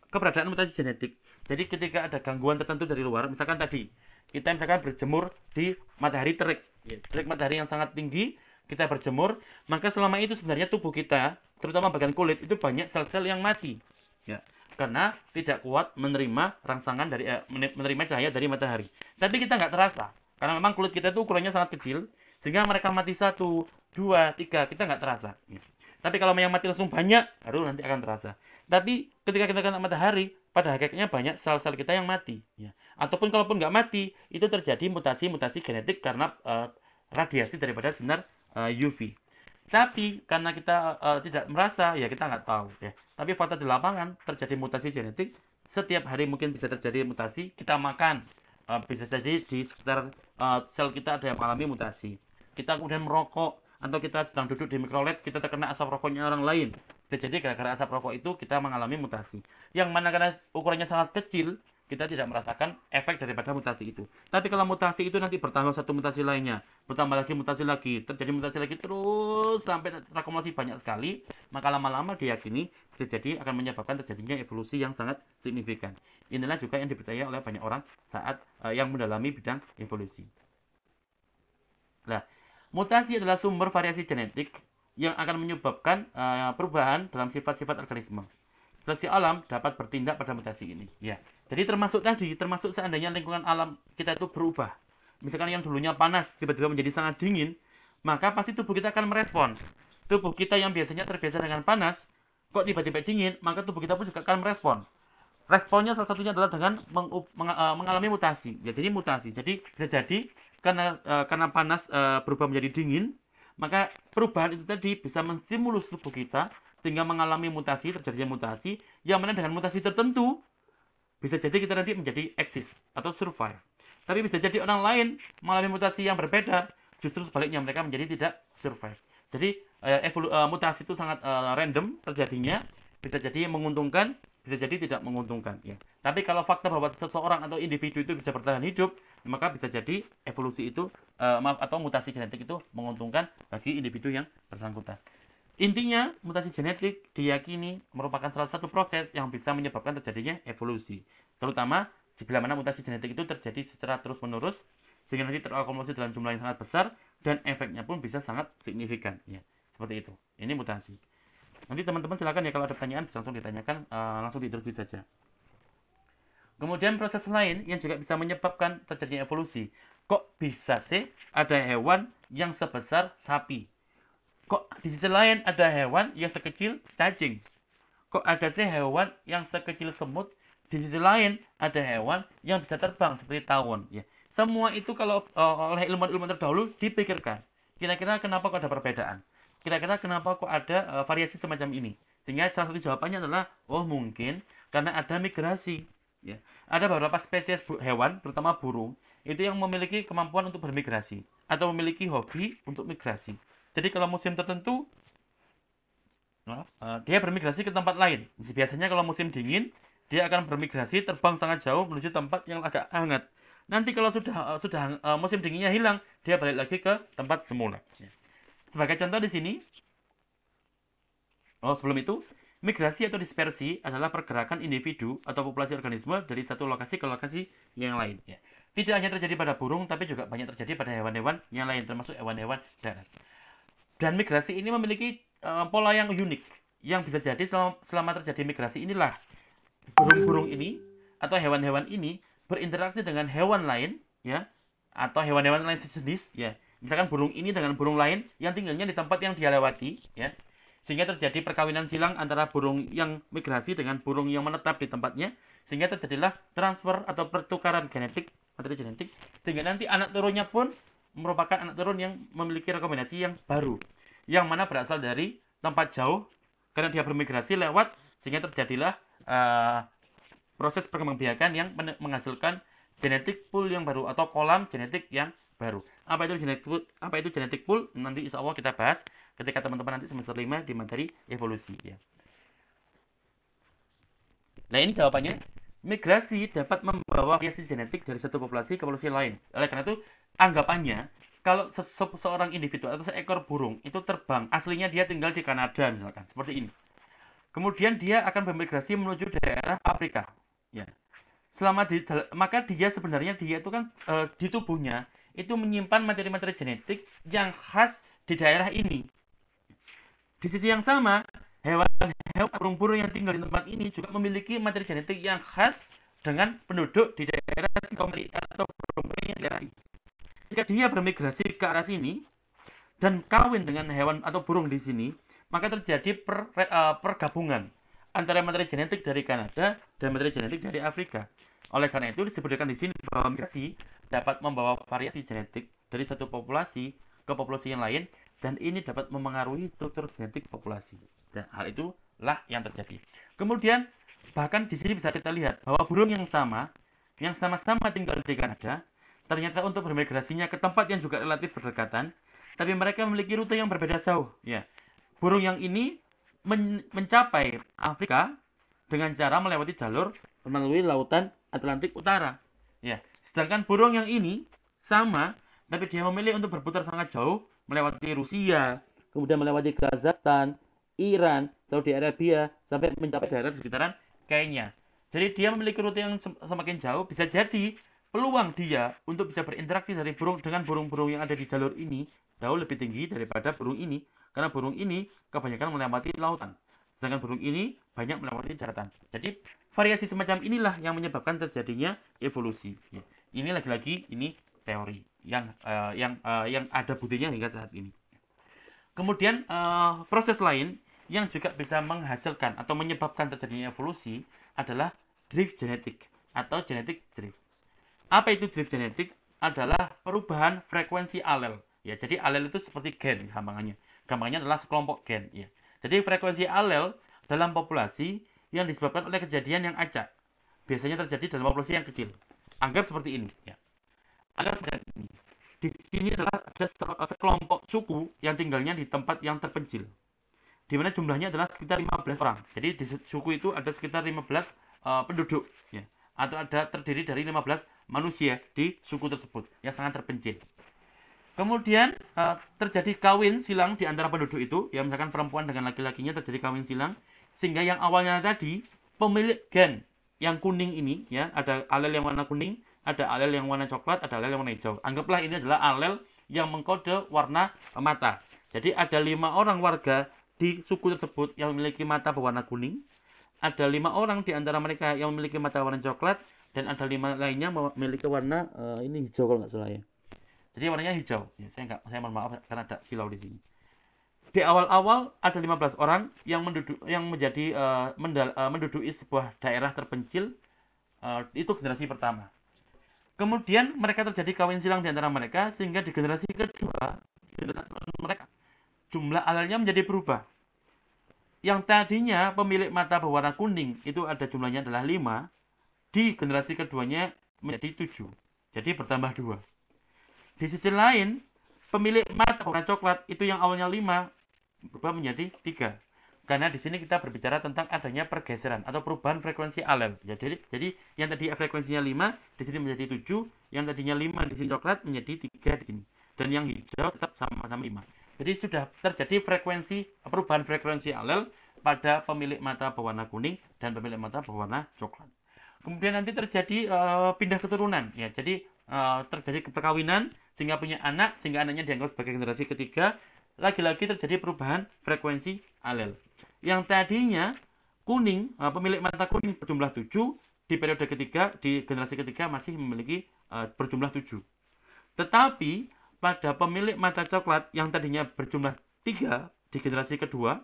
Speaker 1: keberadaan mutasi genetik. Jadi ketika ada gangguan tertentu dari luar, misalkan tadi kita misalkan berjemur di matahari terik, ya, terik matahari yang sangat tinggi, kita berjemur, maka selama itu sebenarnya tubuh kita, terutama bagian kulit itu banyak sel-sel yang mati. Ya. Karena tidak kuat menerima rangsangan dari eh, menerima cahaya dari matahari. Tapi kita nggak terasa, karena memang kulit kita itu ukurannya sangat kecil, sehingga mereka mati satu, dua, tiga, kita nggak terasa. Ya. Tapi kalau yang mati langsung banyak, baru nanti akan terasa. Tapi ketika kita kena matahari, pada hakikatnya banyak sel-sel kita yang mati. Ya. Ataupun kalaupun nggak mati, itu terjadi mutasi-mutasi genetik karena uh, radiasi daripada sinar uh, eh, UV. Tapi karena kita uh, tidak merasa, ya kita nggak tahu. Ya. Tapi fakta di lapangan terjadi mutasi genetik. Setiap hari mungkin bisa terjadi mutasi. Kita makan, uh, bisa jadi di sekitar uh, sel kita ada yang mengalami mutasi. Kita kemudian merokok, atau kita sedang duduk di mikrolet kita terkena asap rokoknya orang lain Terjadi gara-gara asap rokok itu kita mengalami mutasi yang mana karena ukurannya sangat kecil kita tidak merasakan efek daripada mutasi itu. Tapi kalau mutasi itu nanti bertambah satu mutasi lainnya, bertambah lagi mutasi lagi, terjadi mutasi lagi terus sampai terakumulasi banyak sekali, maka lama-lama diyakini terjadi akan menyebabkan terjadinya evolusi yang sangat signifikan. Inilah juga yang dipercaya oleh banyak orang saat uh, yang mendalami bidang evolusi. Nah, Mutasi adalah sumber variasi genetik yang akan menyebabkan uh, perubahan dalam sifat-sifat organisme. Seleksi alam dapat bertindak pada mutasi ini. Ya. Jadi termasuk tadi, termasuk seandainya lingkungan alam kita itu berubah. Misalkan yang dulunya panas tiba-tiba menjadi sangat dingin, maka pasti tubuh kita akan merespon. Tubuh kita yang biasanya terbiasa dengan panas, kok tiba-tiba dingin, maka tubuh kita pun juga akan merespon responnya salah satunya adalah dengan eh, mengalami mutasi ya jadi mutasi jadi bisa jadi karena uh, karena panas uh, berubah menjadi dingin, maka perubahan itu tadi bisa menstimulus tubuh kita sehingga mengalami mutasi, terjadinya mutasi, yang mana dengan mutasi tertentu bisa jadi kita nanti menjadi eksis atau survive. Tapi bisa jadi orang lain mengalami mutasi yang berbeda, justru sebaliknya mereka menjadi tidak survive. Jadi eh, evolu uh, mutasi itu sangat uh, random terjadinya, bisa jadi menguntungkan, bisa jadi tidak menguntungkan ya. Tapi kalau fakta bahwa seseorang atau individu itu bisa bertahan hidup maka bisa jadi evolusi itu uh, maaf atau mutasi genetik itu menguntungkan bagi individu yang bersangkutan. Intinya, mutasi genetik diyakini merupakan salah satu proses yang bisa menyebabkan terjadinya evolusi, terutama jika mana mutasi genetik itu terjadi secara terus-menerus sehingga nanti terakumulasi dalam jumlah yang sangat besar dan efeknya pun bisa sangat signifikan ya seperti itu ini mutasi nanti teman-teman silakan ya kalau ada pertanyaan langsung ditanyakan uh, langsung diinterview saja Kemudian proses lain yang juga bisa menyebabkan terjadinya evolusi. Kok bisa sih ada hewan yang sebesar sapi? Kok di sisi lain ada hewan yang sekecil cacing? Kok ada sih hewan yang sekecil semut? Di sisi lain ada hewan yang bisa terbang seperti tawon. Ya. Semua itu kalau uh, oleh ilmuwan-ilmuwan terdahulu dipikirkan. Kira-kira kenapa kok ada perbedaan? Kira-kira kenapa kok ada uh, variasi semacam ini? Sehingga salah satu jawabannya adalah, oh mungkin karena ada migrasi Ya. Ada beberapa spesies hewan, terutama burung, itu yang memiliki kemampuan untuk bermigrasi atau memiliki hobi untuk migrasi. Jadi kalau musim tertentu, eh, dia bermigrasi ke tempat lain. Biasanya kalau musim dingin, dia akan bermigrasi terbang sangat jauh menuju tempat yang agak hangat. Nanti kalau sudah eh, sudah eh, musim dinginnya hilang, dia balik lagi ke tempat semula. Ya. Sebagai contoh di sini, oh sebelum itu Migrasi atau dispersi adalah pergerakan individu atau populasi organisme dari satu lokasi ke lokasi yang lain. Ya. Tidak hanya terjadi pada burung, tapi juga banyak terjadi pada hewan-hewan yang lain, termasuk hewan-hewan darat. Dan migrasi ini memiliki uh, pola yang unik, yang bisa jadi selama, selama terjadi migrasi inilah burung-burung ini atau hewan-hewan ini berinteraksi dengan hewan lain, ya, atau hewan-hewan lain sejenis, ya. Misalkan burung ini dengan burung lain yang tinggalnya di tempat yang dia lewati, ya, sehingga terjadi perkawinan silang antara burung yang migrasi dengan burung yang menetap di tempatnya sehingga terjadilah transfer atau pertukaran genetik materi genetik sehingga nanti anak turunnya pun merupakan anak turun yang memiliki rekombinasi yang baru yang mana berasal dari tempat jauh karena dia bermigrasi lewat sehingga terjadilah uh, proses perkembangbiakan yang menghasilkan genetik pool yang baru atau kolam genetik yang baru apa itu genetik pool, apa itu genetik pool nanti insya Allah kita bahas ketika teman-teman nanti semester 5 di materi evolusi ya. Nah ini jawabannya migrasi dapat membawa variasi genetik dari satu populasi ke populasi lain. Oleh karena itu anggapannya kalau se -se seorang individu atau seekor burung itu terbang aslinya dia tinggal di Kanada misalkan seperti ini. Kemudian dia akan bermigrasi menuju daerah Afrika. Ya. Selama di maka dia sebenarnya dia itu kan e, di tubuhnya itu menyimpan materi-materi genetik yang khas di daerah ini. Di sisi yang sama, hewan-hewan burung-burung yang tinggal di tempat ini juga memiliki materi genetik yang khas dengan penduduk di daerah Singkomeri atau burung-burung yang daerah Jika dia bermigrasi ke arah sini dan kawin dengan hewan atau burung di sini, maka terjadi per, uh, pergabungan antara materi genetik dari Kanada dan materi genetik dari Afrika. Oleh karena itu disebutkan di sini bahwa migrasi dapat membawa variasi genetik dari satu populasi ke populasi yang lain dan ini dapat memengaruhi struktur genetik populasi. Dan hal itulah yang terjadi. Kemudian bahkan di sini bisa kita lihat bahwa burung yang sama, yang sama-sama tinggal di Kanada, ternyata untuk bermigrasinya ke tempat yang juga relatif berdekatan, tapi mereka memiliki rute yang berbeda jauh. Ya, burung yang ini men mencapai Afrika dengan cara melewati jalur melalui lautan Atlantik Utara. Ya, sedangkan burung yang ini sama, tapi dia memilih untuk berputar sangat jauh melewati Rusia, kemudian melewati Kazakhstan, Iran, Saudi Arabia, sampai mencapai daerah di sekitaran Kenya. Jadi dia memiliki rute yang semakin jauh, bisa jadi peluang dia untuk bisa berinteraksi dari burung dengan burung-burung yang ada di jalur ini jauh lebih tinggi daripada burung ini karena burung ini kebanyakan melewati lautan sedangkan burung ini banyak melewati daratan jadi variasi semacam inilah yang menyebabkan terjadinya evolusi ini lagi-lagi ini teori yang uh, yang uh, yang ada buktinya hingga saat ini. Kemudian uh, proses lain yang juga bisa menghasilkan atau menyebabkan terjadinya evolusi adalah drift genetik atau genetik drift. Apa itu drift genetik? Adalah perubahan frekuensi alel. Ya, jadi alel itu seperti gen gampangnya. Gampangnya adalah sekelompok gen, ya. Jadi frekuensi alel dalam populasi yang disebabkan oleh kejadian yang acak biasanya terjadi dalam populasi yang kecil. Anggap seperti ini, ya ada dan ini. Di sini adalah ada sekelompok suku yang tinggalnya di tempat yang terpencil. Di mana jumlahnya adalah sekitar 15 orang. Jadi di suku itu ada sekitar 15 uh, eh, penduduk ya. Atau ada terdiri dari 15 manusia di suku tersebut yang sangat terpencil. Kemudian uh, terjadi kawin silang di antara penduduk itu, ya misalkan perempuan dengan laki-lakinya terjadi kawin silang, sehingga yang awalnya tadi pemilik gen yang kuning ini, ya ada alel yang warna kuning, ada alel yang warna coklat, ada alel yang warna hijau. Anggaplah ini adalah alel yang mengkode warna mata. Jadi ada lima orang warga di suku tersebut yang memiliki mata berwarna kuning. Ada lima orang di antara mereka yang memiliki mata warna coklat dan ada lima lainnya memiliki warna uh, ini hijau kalau nggak salah ya. Jadi warnanya hijau. Ya, saya nggak, saya mohon maaf karena ada silau di sini. Di awal-awal ada 15 orang yang menduduk yang menjadi uh, mendal, uh, menduduki sebuah daerah terpencil uh, itu generasi pertama Kemudian mereka terjadi kawin silang di antara mereka sehingga di generasi kedua generasi mereka jumlah alelnya menjadi berubah. Yang tadinya pemilik mata berwarna kuning itu ada jumlahnya adalah 5, di generasi keduanya menjadi 7. Jadi bertambah 2. Di sisi lain, pemilik mata warna coklat itu yang awalnya 5 berubah menjadi 3 karena di sini kita berbicara tentang adanya pergeseran atau perubahan frekuensi alam. Ya, jadi, jadi yang tadi frekuensinya 5 di sini menjadi 7, yang tadinya 5 di sini coklat menjadi 3 di sini. Dan yang hijau tetap sama-sama 5. Jadi sudah terjadi frekuensi perubahan frekuensi alel pada pemilik mata berwarna kuning dan pemilik mata berwarna coklat. Kemudian nanti terjadi uh, pindah keturunan ya. Jadi uh, terjadi perkawinan sehingga punya anak sehingga anaknya dianggap sebagai generasi ketiga. Lagi-lagi terjadi perubahan frekuensi alel yang tadinya kuning, eh, pemilik mata kuning berjumlah 7, di periode ketiga, di generasi ketiga masih memiliki eh, berjumlah 7. Tetapi pada pemilik mata coklat yang tadinya berjumlah 3 di generasi kedua,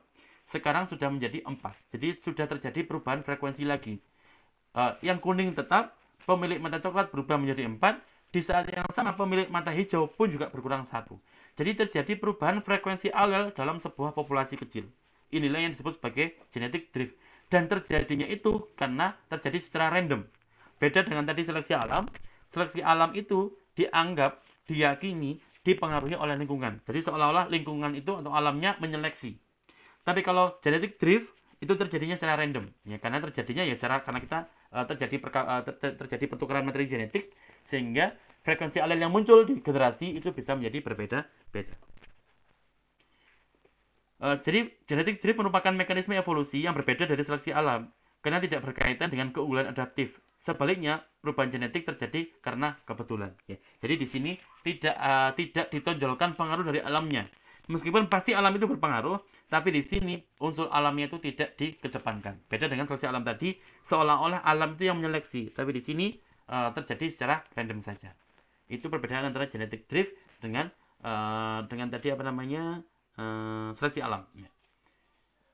Speaker 1: sekarang sudah menjadi 4. Jadi sudah terjadi perubahan frekuensi lagi. Eh, yang kuning tetap, pemilik mata coklat berubah menjadi 4, di saat yang sama pemilik mata hijau pun juga berkurang satu. Jadi terjadi perubahan frekuensi alel dalam sebuah populasi kecil. Inilah yang disebut sebagai genetic drift. Dan terjadinya itu karena terjadi secara random. Beda dengan tadi seleksi alam. Seleksi alam itu dianggap, diyakini, dipengaruhi oleh lingkungan. Jadi seolah-olah lingkungan itu atau alamnya menyeleksi. Tapi kalau genetic drift itu terjadinya secara random ya karena terjadinya ya secara karena kita uh, terjadi perka, uh, ter, ter, terjadi pertukaran materi genetik sehingga frekuensi alel yang muncul di generasi itu bisa menjadi berbeda-beda. Uh, jadi genetik drift merupakan mekanisme evolusi yang berbeda dari seleksi alam karena tidak berkaitan dengan keunggulan adaptif. Sebaliknya, perubahan genetik terjadi karena kebetulan. Ya. Jadi di sini tidak uh, tidak ditonjolkan pengaruh dari alamnya. Meskipun pasti alam itu berpengaruh, tapi di sini unsur alamnya itu tidak dikedepankan. Beda dengan seleksi alam tadi, seolah-olah alam itu yang menyeleksi, tapi di sini uh, terjadi secara random saja. Itu perbedaan antara genetik drift dengan uh, dengan tadi apa namanya? uh, eh, seleksi alam.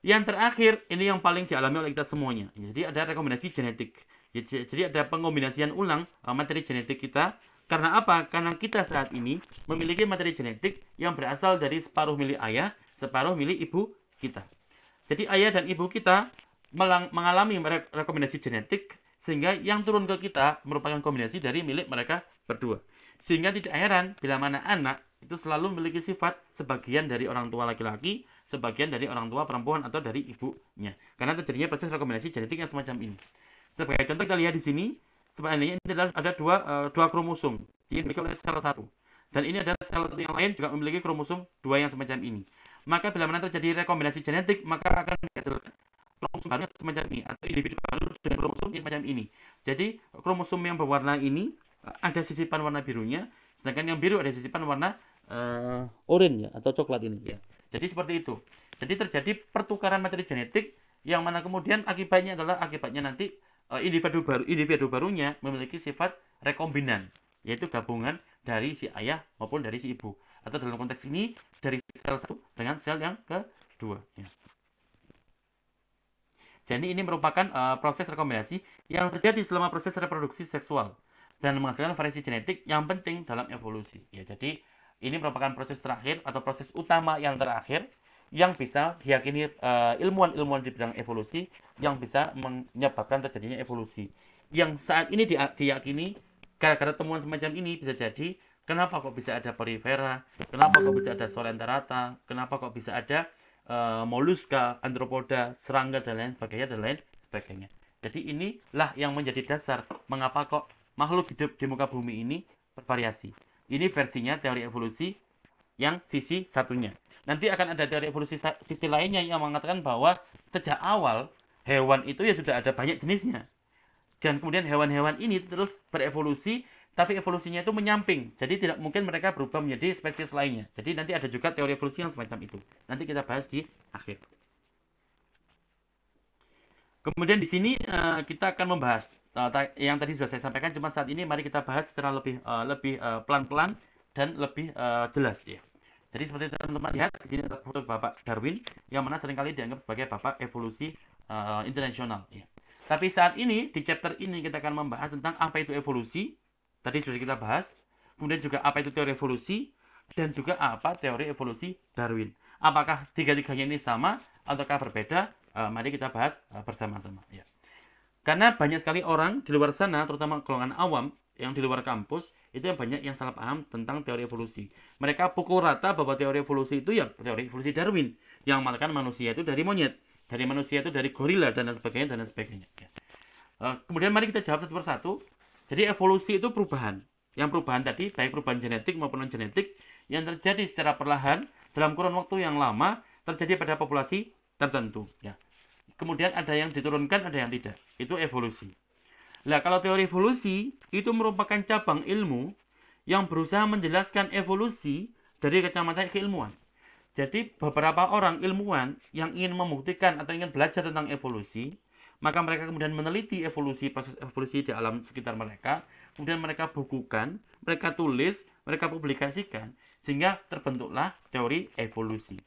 Speaker 1: Yang terakhir, ini yang paling dialami oleh kita semuanya. Jadi ada rekomendasi genetik. Jadi ada pengombinasian ulang eh, materi genetik kita. Karena apa? Karena kita saat ini memiliki materi genetik yang berasal dari separuh milik ayah, separuh milik ibu kita. Jadi ayah dan ibu kita mengalami rekomendasi genetik sehingga yang turun ke kita merupakan kombinasi dari milik mereka berdua. Sehingga tidak heran bila mana anak itu selalu memiliki sifat sebagian dari orang tua laki-laki, sebagian dari orang tua perempuan atau dari ibunya. Karena terjadinya proses rekomendasi genetik yang semacam ini. Sebagai contoh kita lihat di sini, sebenarnya ini adalah ada dua uh, dua kromosom yang dimiliki oleh sel satu. Dan ini adalah sel satu yang lain juga memiliki kromosom dua yang semacam ini. Maka bila mana terjadi rekomendasi genetik, maka akan dihasilkan kromosom baru semacam ini atau individu baru dengan kromosom yang semacam ini. Jadi kromosom yang berwarna ini eh, ada sisipan warna birunya, sedangkan yang biru ada sisipan warna uh, eh, orange ya atau coklat ini ya. Jadi seperti itu. Jadi terjadi pertukaran materi genetik yang mana kemudian akibatnya adalah akibatnya nanti uh, individu baru individu barunya memiliki sifat rekombinan yaitu gabungan dari si ayah maupun dari si ibu atau dalam konteks ini dari sel satu dengan sel yang kedua. Ya. Jadi ini merupakan uh, proses rekombinasi yang terjadi selama proses reproduksi seksual dan menghasilkan variasi genetik yang penting dalam evolusi. Ya, jadi ini merupakan proses terakhir atau proses utama yang terakhir yang bisa diyakini uh, ilmuwan-ilmuwan di bidang evolusi yang bisa menyebabkan terjadinya evolusi. Yang saat ini di, diyakini gara-gara temuan semacam ini bisa jadi kenapa kok bisa ada perifera, kenapa kok bisa ada solenterata, kenapa kok bisa ada uh, eh, moluska, antropoda, serangga dan lain sebagainya dan lain sebagainya. Jadi inilah yang menjadi dasar mengapa kok makhluk hidup di muka bumi ini bervariasi. Ini versinya teori evolusi yang sisi satunya. Nanti akan ada teori evolusi sisi lainnya yang mengatakan bahwa sejak awal hewan itu ya sudah ada banyak jenisnya. Dan kemudian hewan-hewan ini terus berevolusi, tapi evolusinya itu menyamping. Jadi tidak mungkin mereka berubah menjadi spesies lainnya. Jadi nanti ada juga teori evolusi yang semacam itu. Nanti kita bahas di akhir. Kemudian di sini eh, kita akan membahas Eh, yang tadi sudah saya sampaikan cuma saat ini mari kita bahas secara lebih uh, lebih uh, pelan-pelan dan lebih uh, jelas ya. Jadi seperti teman-teman lihat ini adalah foto Bapak Darwin yang mana seringkali dianggap sebagai bapak evolusi uh, internasional ya. Tapi saat ini di chapter ini kita akan membahas tentang apa itu evolusi. Tadi sudah kita bahas. Kemudian juga apa itu teori evolusi dan juga apa teori evolusi Darwin. Apakah tiga-tiganya ini sama ataukah berbeda? Uh, mari kita bahas uh, bersama-sama ya. Karena banyak sekali orang di luar sana, terutama golongan awam yang di luar kampus, itu yang banyak yang salah paham tentang teori evolusi. Mereka pukul rata bahwa teori evolusi itu ya teori evolusi Darwin yang mengatakan manusia itu dari monyet, dari manusia itu dari gorila dan lain sebagainya dan lain sebagainya. Eh, kemudian mari kita jawab satu persatu. Jadi evolusi itu perubahan. Yang perubahan tadi baik perubahan genetik maupun non genetik yang terjadi secara perlahan dalam kurun waktu yang lama terjadi pada populasi tertentu. Ya kemudian ada yang diturunkan, ada yang tidak. Itu evolusi. Nah, kalau teori evolusi itu merupakan cabang ilmu yang berusaha menjelaskan evolusi dari kacamata keilmuan. Jadi, beberapa orang ilmuwan yang ingin membuktikan atau ingin belajar tentang evolusi, maka mereka kemudian meneliti evolusi proses evolusi di alam sekitar mereka, kemudian mereka bukukan, mereka tulis, mereka publikasikan sehingga terbentuklah teori evolusi.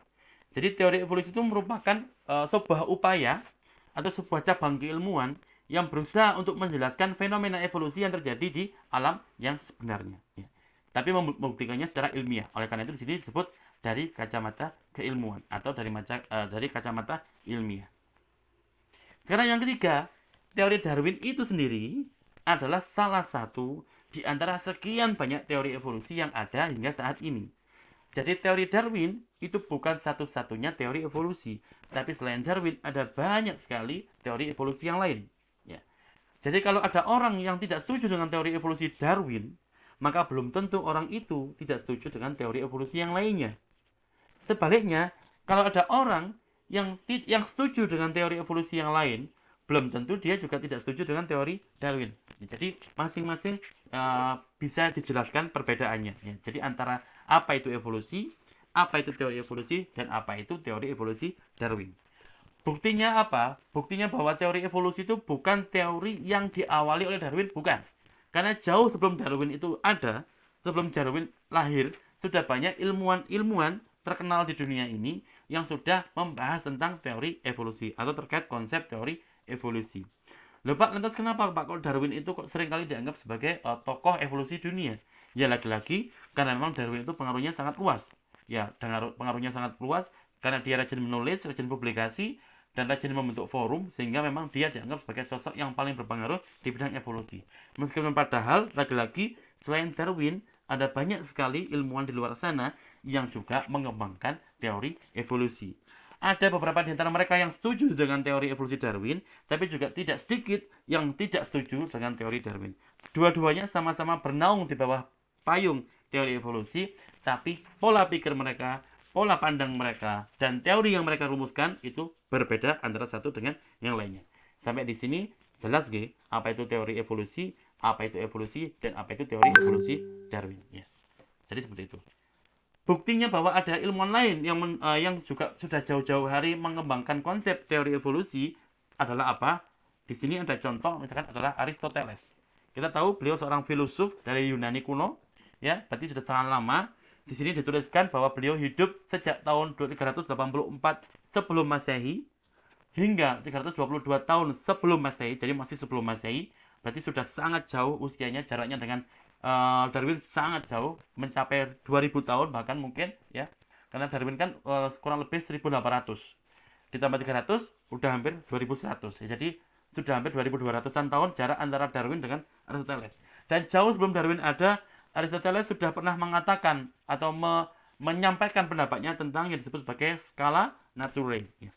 Speaker 1: Jadi teori evolusi itu merupakan e, sebuah upaya atau sebuah cabang keilmuan yang berusaha untuk menjelaskan fenomena evolusi yang terjadi di alam yang sebenarnya. Ya. Tapi membuktikannya secara ilmiah. Oleh karena itu di sini disebut dari kacamata keilmuan atau dari maca, e, dari kacamata ilmiah. Karena yang ketiga, teori Darwin itu sendiri adalah salah satu di antara sekian banyak teori evolusi yang ada hingga saat ini. Jadi teori Darwin itu bukan satu-satunya teori evolusi, tapi selain Darwin ada banyak sekali teori evolusi yang lain. Ya. Jadi kalau ada orang yang tidak setuju dengan teori evolusi Darwin, maka belum tentu orang itu tidak setuju dengan teori evolusi yang lainnya. Sebaliknya, kalau ada orang yang yang setuju dengan teori evolusi yang lain, belum tentu dia juga tidak setuju dengan teori Darwin. Jadi masing-masing uh, bisa dijelaskan perbedaannya. Ya. Jadi antara apa itu evolusi apa itu teori evolusi dan apa itu teori evolusi Darwin. Buktinya apa? Buktinya bahwa teori evolusi itu bukan teori yang diawali oleh Darwin, bukan. Karena jauh sebelum Darwin itu ada, sebelum Darwin lahir, sudah banyak ilmuwan-ilmuwan terkenal di dunia ini yang sudah membahas tentang teori evolusi atau terkait konsep teori evolusi. Loh Pak, lantas kenapa Pak kalau Darwin itu kok seringkali dianggap sebagai uh, tokoh evolusi dunia? Ya lagi-lagi karena memang Darwin itu pengaruhnya sangat luas ya pengaruhnya sangat luas karena dia rajin menulis, rajin publikasi, dan rajin membentuk forum sehingga memang dia dianggap sebagai sosok yang paling berpengaruh di bidang evolusi. Meskipun padahal lagi-lagi selain Darwin ada banyak sekali ilmuwan di luar sana yang juga mengembangkan teori evolusi. Ada beberapa di antara mereka yang setuju dengan teori evolusi Darwin, tapi juga tidak sedikit yang tidak setuju dengan teori Darwin. Dua-duanya sama-sama bernaung di bawah payung teori evolusi, tapi pola pikir mereka, pola pandang mereka, dan teori yang mereka rumuskan itu berbeda antara satu dengan yang lainnya. Sampai di sini jelas G, apa itu teori evolusi, apa itu evolusi, dan apa itu teori evolusi Darwin. Ya. Jadi seperti itu. Buktinya bahwa ada ilmuwan lain yang men, uh, yang juga sudah jauh-jauh hari mengembangkan konsep teori evolusi adalah apa? Di sini ada contoh misalkan adalah Aristoteles. Kita tahu beliau seorang filosof dari Yunani kuno, ya, berarti sudah sangat lama di sini dituliskan bahwa beliau hidup sejak tahun 384 sebelum Masehi hingga 322 tahun sebelum Masehi, jadi masih sebelum Masehi, berarti sudah sangat jauh usianya jaraknya dengan uh, Darwin sangat jauh, mencapai 2000 tahun bahkan mungkin ya. Karena Darwin kan uh, kurang lebih 1800. Ditambah 300 udah hampir 2100. Ya, jadi sudah hampir 2200-an tahun jarak antara Darwin dengan Aristoteles. Dan jauh sebelum Darwin ada Aristoteles sudah pernah mengatakan atau me menyampaikan pendapatnya tentang yang disebut sebagai skala naturae. Ya.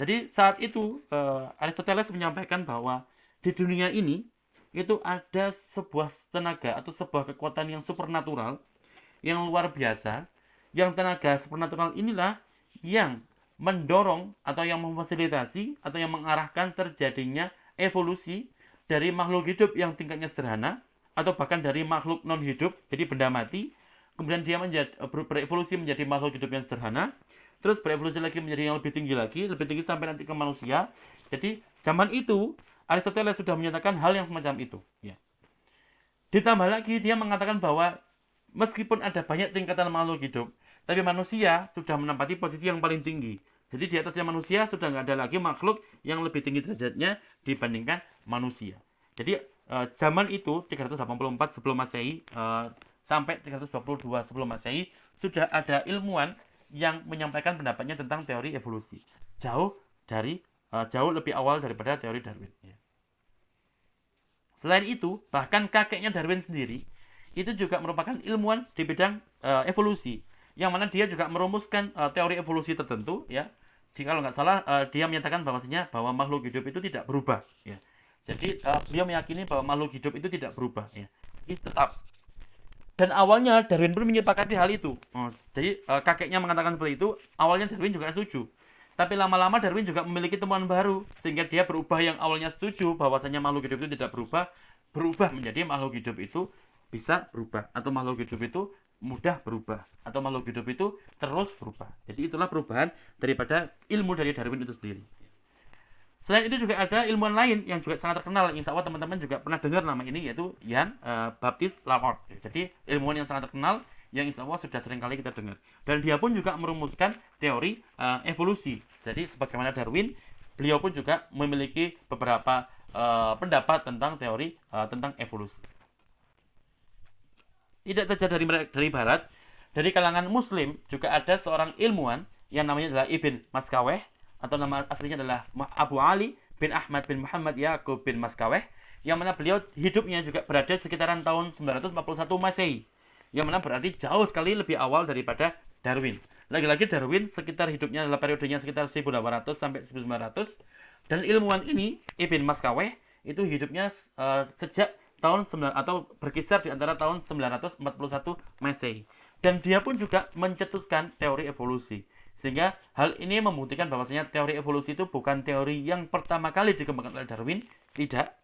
Speaker 1: Jadi saat itu uh, Aristoteles menyampaikan bahwa di dunia ini itu ada sebuah tenaga atau sebuah kekuatan yang supernatural yang luar biasa. Yang tenaga supernatural inilah yang mendorong atau yang memfasilitasi atau yang mengarahkan terjadinya evolusi dari makhluk hidup yang tingkatnya sederhana atau bahkan dari makhluk non hidup, jadi benda mati, kemudian dia menjadi eh, berevolusi menjadi makhluk hidup yang sederhana, terus berevolusi lagi menjadi yang lebih tinggi lagi, lebih tinggi sampai nanti ke manusia. Jadi zaman itu Aristoteles sudah menyatakan hal yang semacam itu. Ya. Ditambah lagi dia mengatakan bahwa meskipun ada banyak tingkatan makhluk hidup, tapi manusia sudah menempati posisi yang paling tinggi. Jadi di atasnya manusia sudah nggak ada lagi makhluk yang lebih tinggi derajatnya dibandingkan manusia. Jadi Eh, zaman itu 384 sebelum Masehi uh, sampai 322 sebelum Masehi sudah ada ilmuwan yang menyampaikan pendapatnya tentang teori evolusi. Jauh dari uh, jauh lebih awal daripada teori Darwin ya. Selain itu, bahkan kakeknya Darwin sendiri itu juga merupakan ilmuwan di bidang uh, evolusi yang mana dia juga merumuskan uh, teori evolusi tertentu ya jika kalau nggak salah uh, dia menyatakan bahwasanya bahwa makhluk hidup itu tidak berubah ya jadi uh, beliau meyakini bahwa makhluk hidup itu tidak berubah ya. Jadi tetap. Dan awalnya Darwin pun menyepakati hal itu. Oh, jadi uh, kakeknya mengatakan seperti itu, awalnya Darwin juga setuju. Tapi lama-lama Darwin juga memiliki temuan baru sehingga dia berubah yang awalnya setuju bahwasanya makhluk hidup itu tidak berubah, berubah menjadi makhluk hidup itu bisa berubah atau makhluk hidup itu mudah berubah atau makhluk hidup itu terus berubah. Jadi itulah perubahan daripada ilmu dari Darwin itu sendiri. Selain itu juga ada ilmuwan lain yang juga sangat terkenal, insya Allah teman-teman juga pernah dengar nama ini yaitu Ian uh, eh, Baptist Lamarck. Ya, jadi ilmuwan yang sangat terkenal yang insya Allah sudah sering kali kita dengar. Dan dia pun juga merumuskan teori uh, evolusi. Jadi sebagaimana Darwin, beliau pun juga memiliki beberapa uh, pendapat tentang teori uh, tentang evolusi. Tidak saja dari dari barat, dari kalangan muslim juga ada seorang ilmuwan yang namanya adalah Ibn Maskaweh atau nama aslinya adalah Abu Ali bin Ahmad bin Muhammad Yaqub bin Maskaweh yang mana beliau hidupnya juga berada sekitaran tahun 941 Masehi yang mana berarti jauh sekali lebih awal daripada Darwin. Lagi-lagi Darwin sekitar hidupnya adalah periodenya sekitar 1800 sampai 1900 dan ilmuwan ini Ibn Maskaweh itu hidupnya uh, sejak tahun 9 atau berkisar di antara tahun 941 Masehi. Dan dia pun juga mencetuskan teori evolusi sehingga hal ini membuktikan bahwasanya teori evolusi itu bukan teori yang pertama kali dikembangkan oleh Darwin, tidak.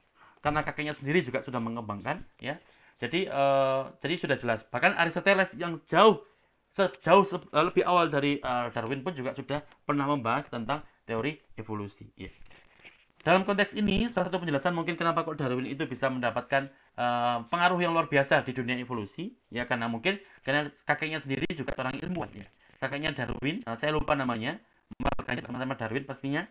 Speaker 1: Karena kakeknya sendiri juga sudah mengembangkan, ya. Jadi uh, eh, jadi sudah jelas. Bahkan Aristoteles yang jauh sejauh eh, lebih awal dari uh, Darwin pun juga sudah pernah membahas tentang teori evolusi. Ya. Dalam konteks ini, salah satu penjelasan mungkin kenapa kok Darwin itu bisa mendapatkan uh, pengaruh yang luar biasa di dunia evolusi, ya karena mungkin karena kakeknya sendiri juga seorang ilmuwan ya. Kakaknya Darwin, nah, saya lupa namanya, bekerja sama-sama Darwin pastinya.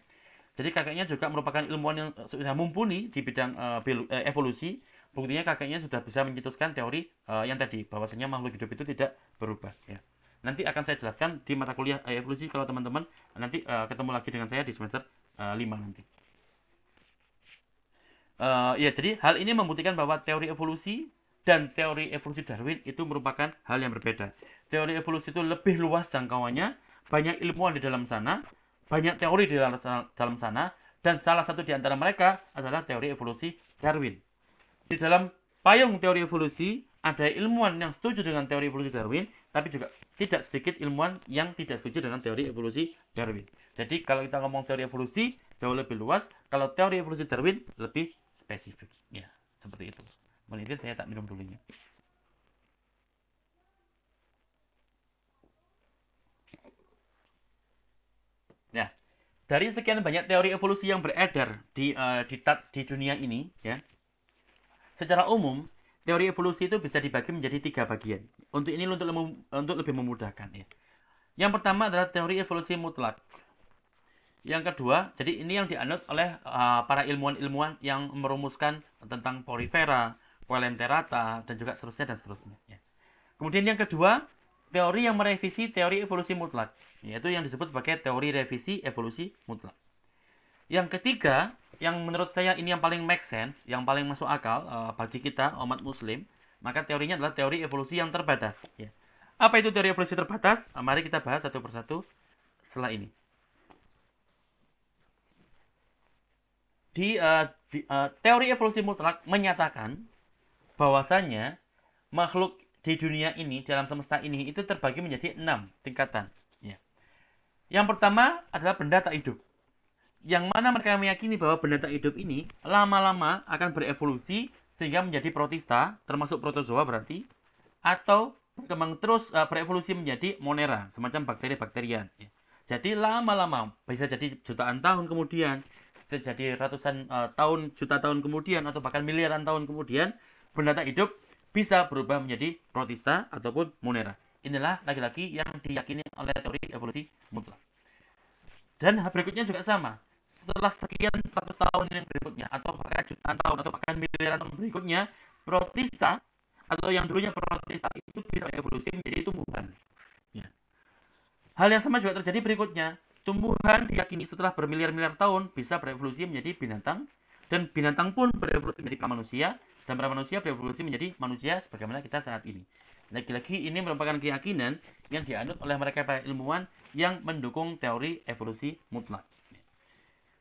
Speaker 1: Jadi kakaknya juga merupakan ilmuwan yang sudah mumpuni di bidang uh, evolusi. Buktinya kakaknya sudah bisa mencetuskan teori uh, yang tadi bahwasanya makhluk hidup itu tidak berubah. Ya. Nanti akan saya jelaskan di mata kuliah evolusi kalau teman-teman nanti uh, ketemu lagi dengan saya di semester uh, 5 nanti. Uh, ya, jadi hal ini membuktikan bahwa teori evolusi dan teori evolusi Darwin itu merupakan hal yang berbeda. Teori evolusi itu lebih luas jangkauannya, banyak ilmuwan di dalam sana, banyak teori di dalam, sana, dan salah satu di antara mereka adalah teori evolusi Darwin. Di dalam payung teori evolusi, ada ilmuwan yang setuju dengan teori evolusi Darwin, tapi juga tidak sedikit ilmuwan yang tidak setuju dengan teori evolusi Darwin. Jadi kalau kita ngomong teori evolusi, jauh lebih luas, kalau teori evolusi Darwin lebih spesifik. Ya, seperti itu. Melilit saya tak minum dulunya. Nah, dari sekian banyak teori evolusi yang beredar di uh, di, di dunia ini, ya, secara umum teori evolusi itu bisa dibagi menjadi tiga bagian. Untuk ini untuk lemu, untuk lebih memudahkan ya. Yang pertama adalah teori evolusi mutlak. Yang kedua, jadi ini yang dianut oleh uh, para ilmuwan-ilmuwan yang merumuskan tentang porifera, Polenterata, dan juga seterusnya dan seterusnya. Ya. Kemudian yang kedua, teori yang merevisi teori evolusi mutlak, yaitu yang disebut sebagai teori revisi evolusi mutlak. Yang ketiga, yang menurut saya ini yang paling make sense, yang paling masuk akal uh, bagi kita umat muslim, maka teorinya adalah teori evolusi yang terbatas. Ya. Apa itu teori evolusi terbatas? Nah, mari kita bahas satu persatu setelah ini. Di, uh, di uh, teori evolusi mutlak menyatakan bahwasanya makhluk di dunia ini dalam semesta ini itu terbagi menjadi enam tingkatan. Ya. Yang pertama adalah benda tak hidup, yang mana mereka meyakini bahwa benda tak hidup ini lama-lama akan berevolusi sehingga menjadi protista, termasuk protozoa berarti, atau berkembang terus uh, berevolusi menjadi monera, semacam bakteri-bakterian. Ya. Jadi lama-lama bisa jadi jutaan tahun kemudian, bisa jadi ratusan uh, tahun, juta tahun kemudian, atau bahkan miliaran tahun kemudian benda tak hidup bisa berubah menjadi protista ataupun monera. Inilah lagi-lagi yang diyakini oleh teori evolusi mutlak. Dan berikutnya juga sama. Setelah sekian satu tahun yang berikutnya, atau bahkan jutaan tahun, atau bahkan miliaran tahun berikutnya, protista atau yang dulunya protista itu bisa evolusi menjadi tumbuhan. Ya. Hal yang sama juga terjadi berikutnya. Tumbuhan diyakini setelah bermiliar-miliar tahun bisa berevolusi menjadi binatang, dan binatang pun berevolusi menjadi manusia, dan para manusia berevolusi menjadi manusia sebagaimana kita saat ini. Lagi-lagi ini merupakan keyakinan yang dianut oleh mereka para ilmuwan yang mendukung teori evolusi mutlak.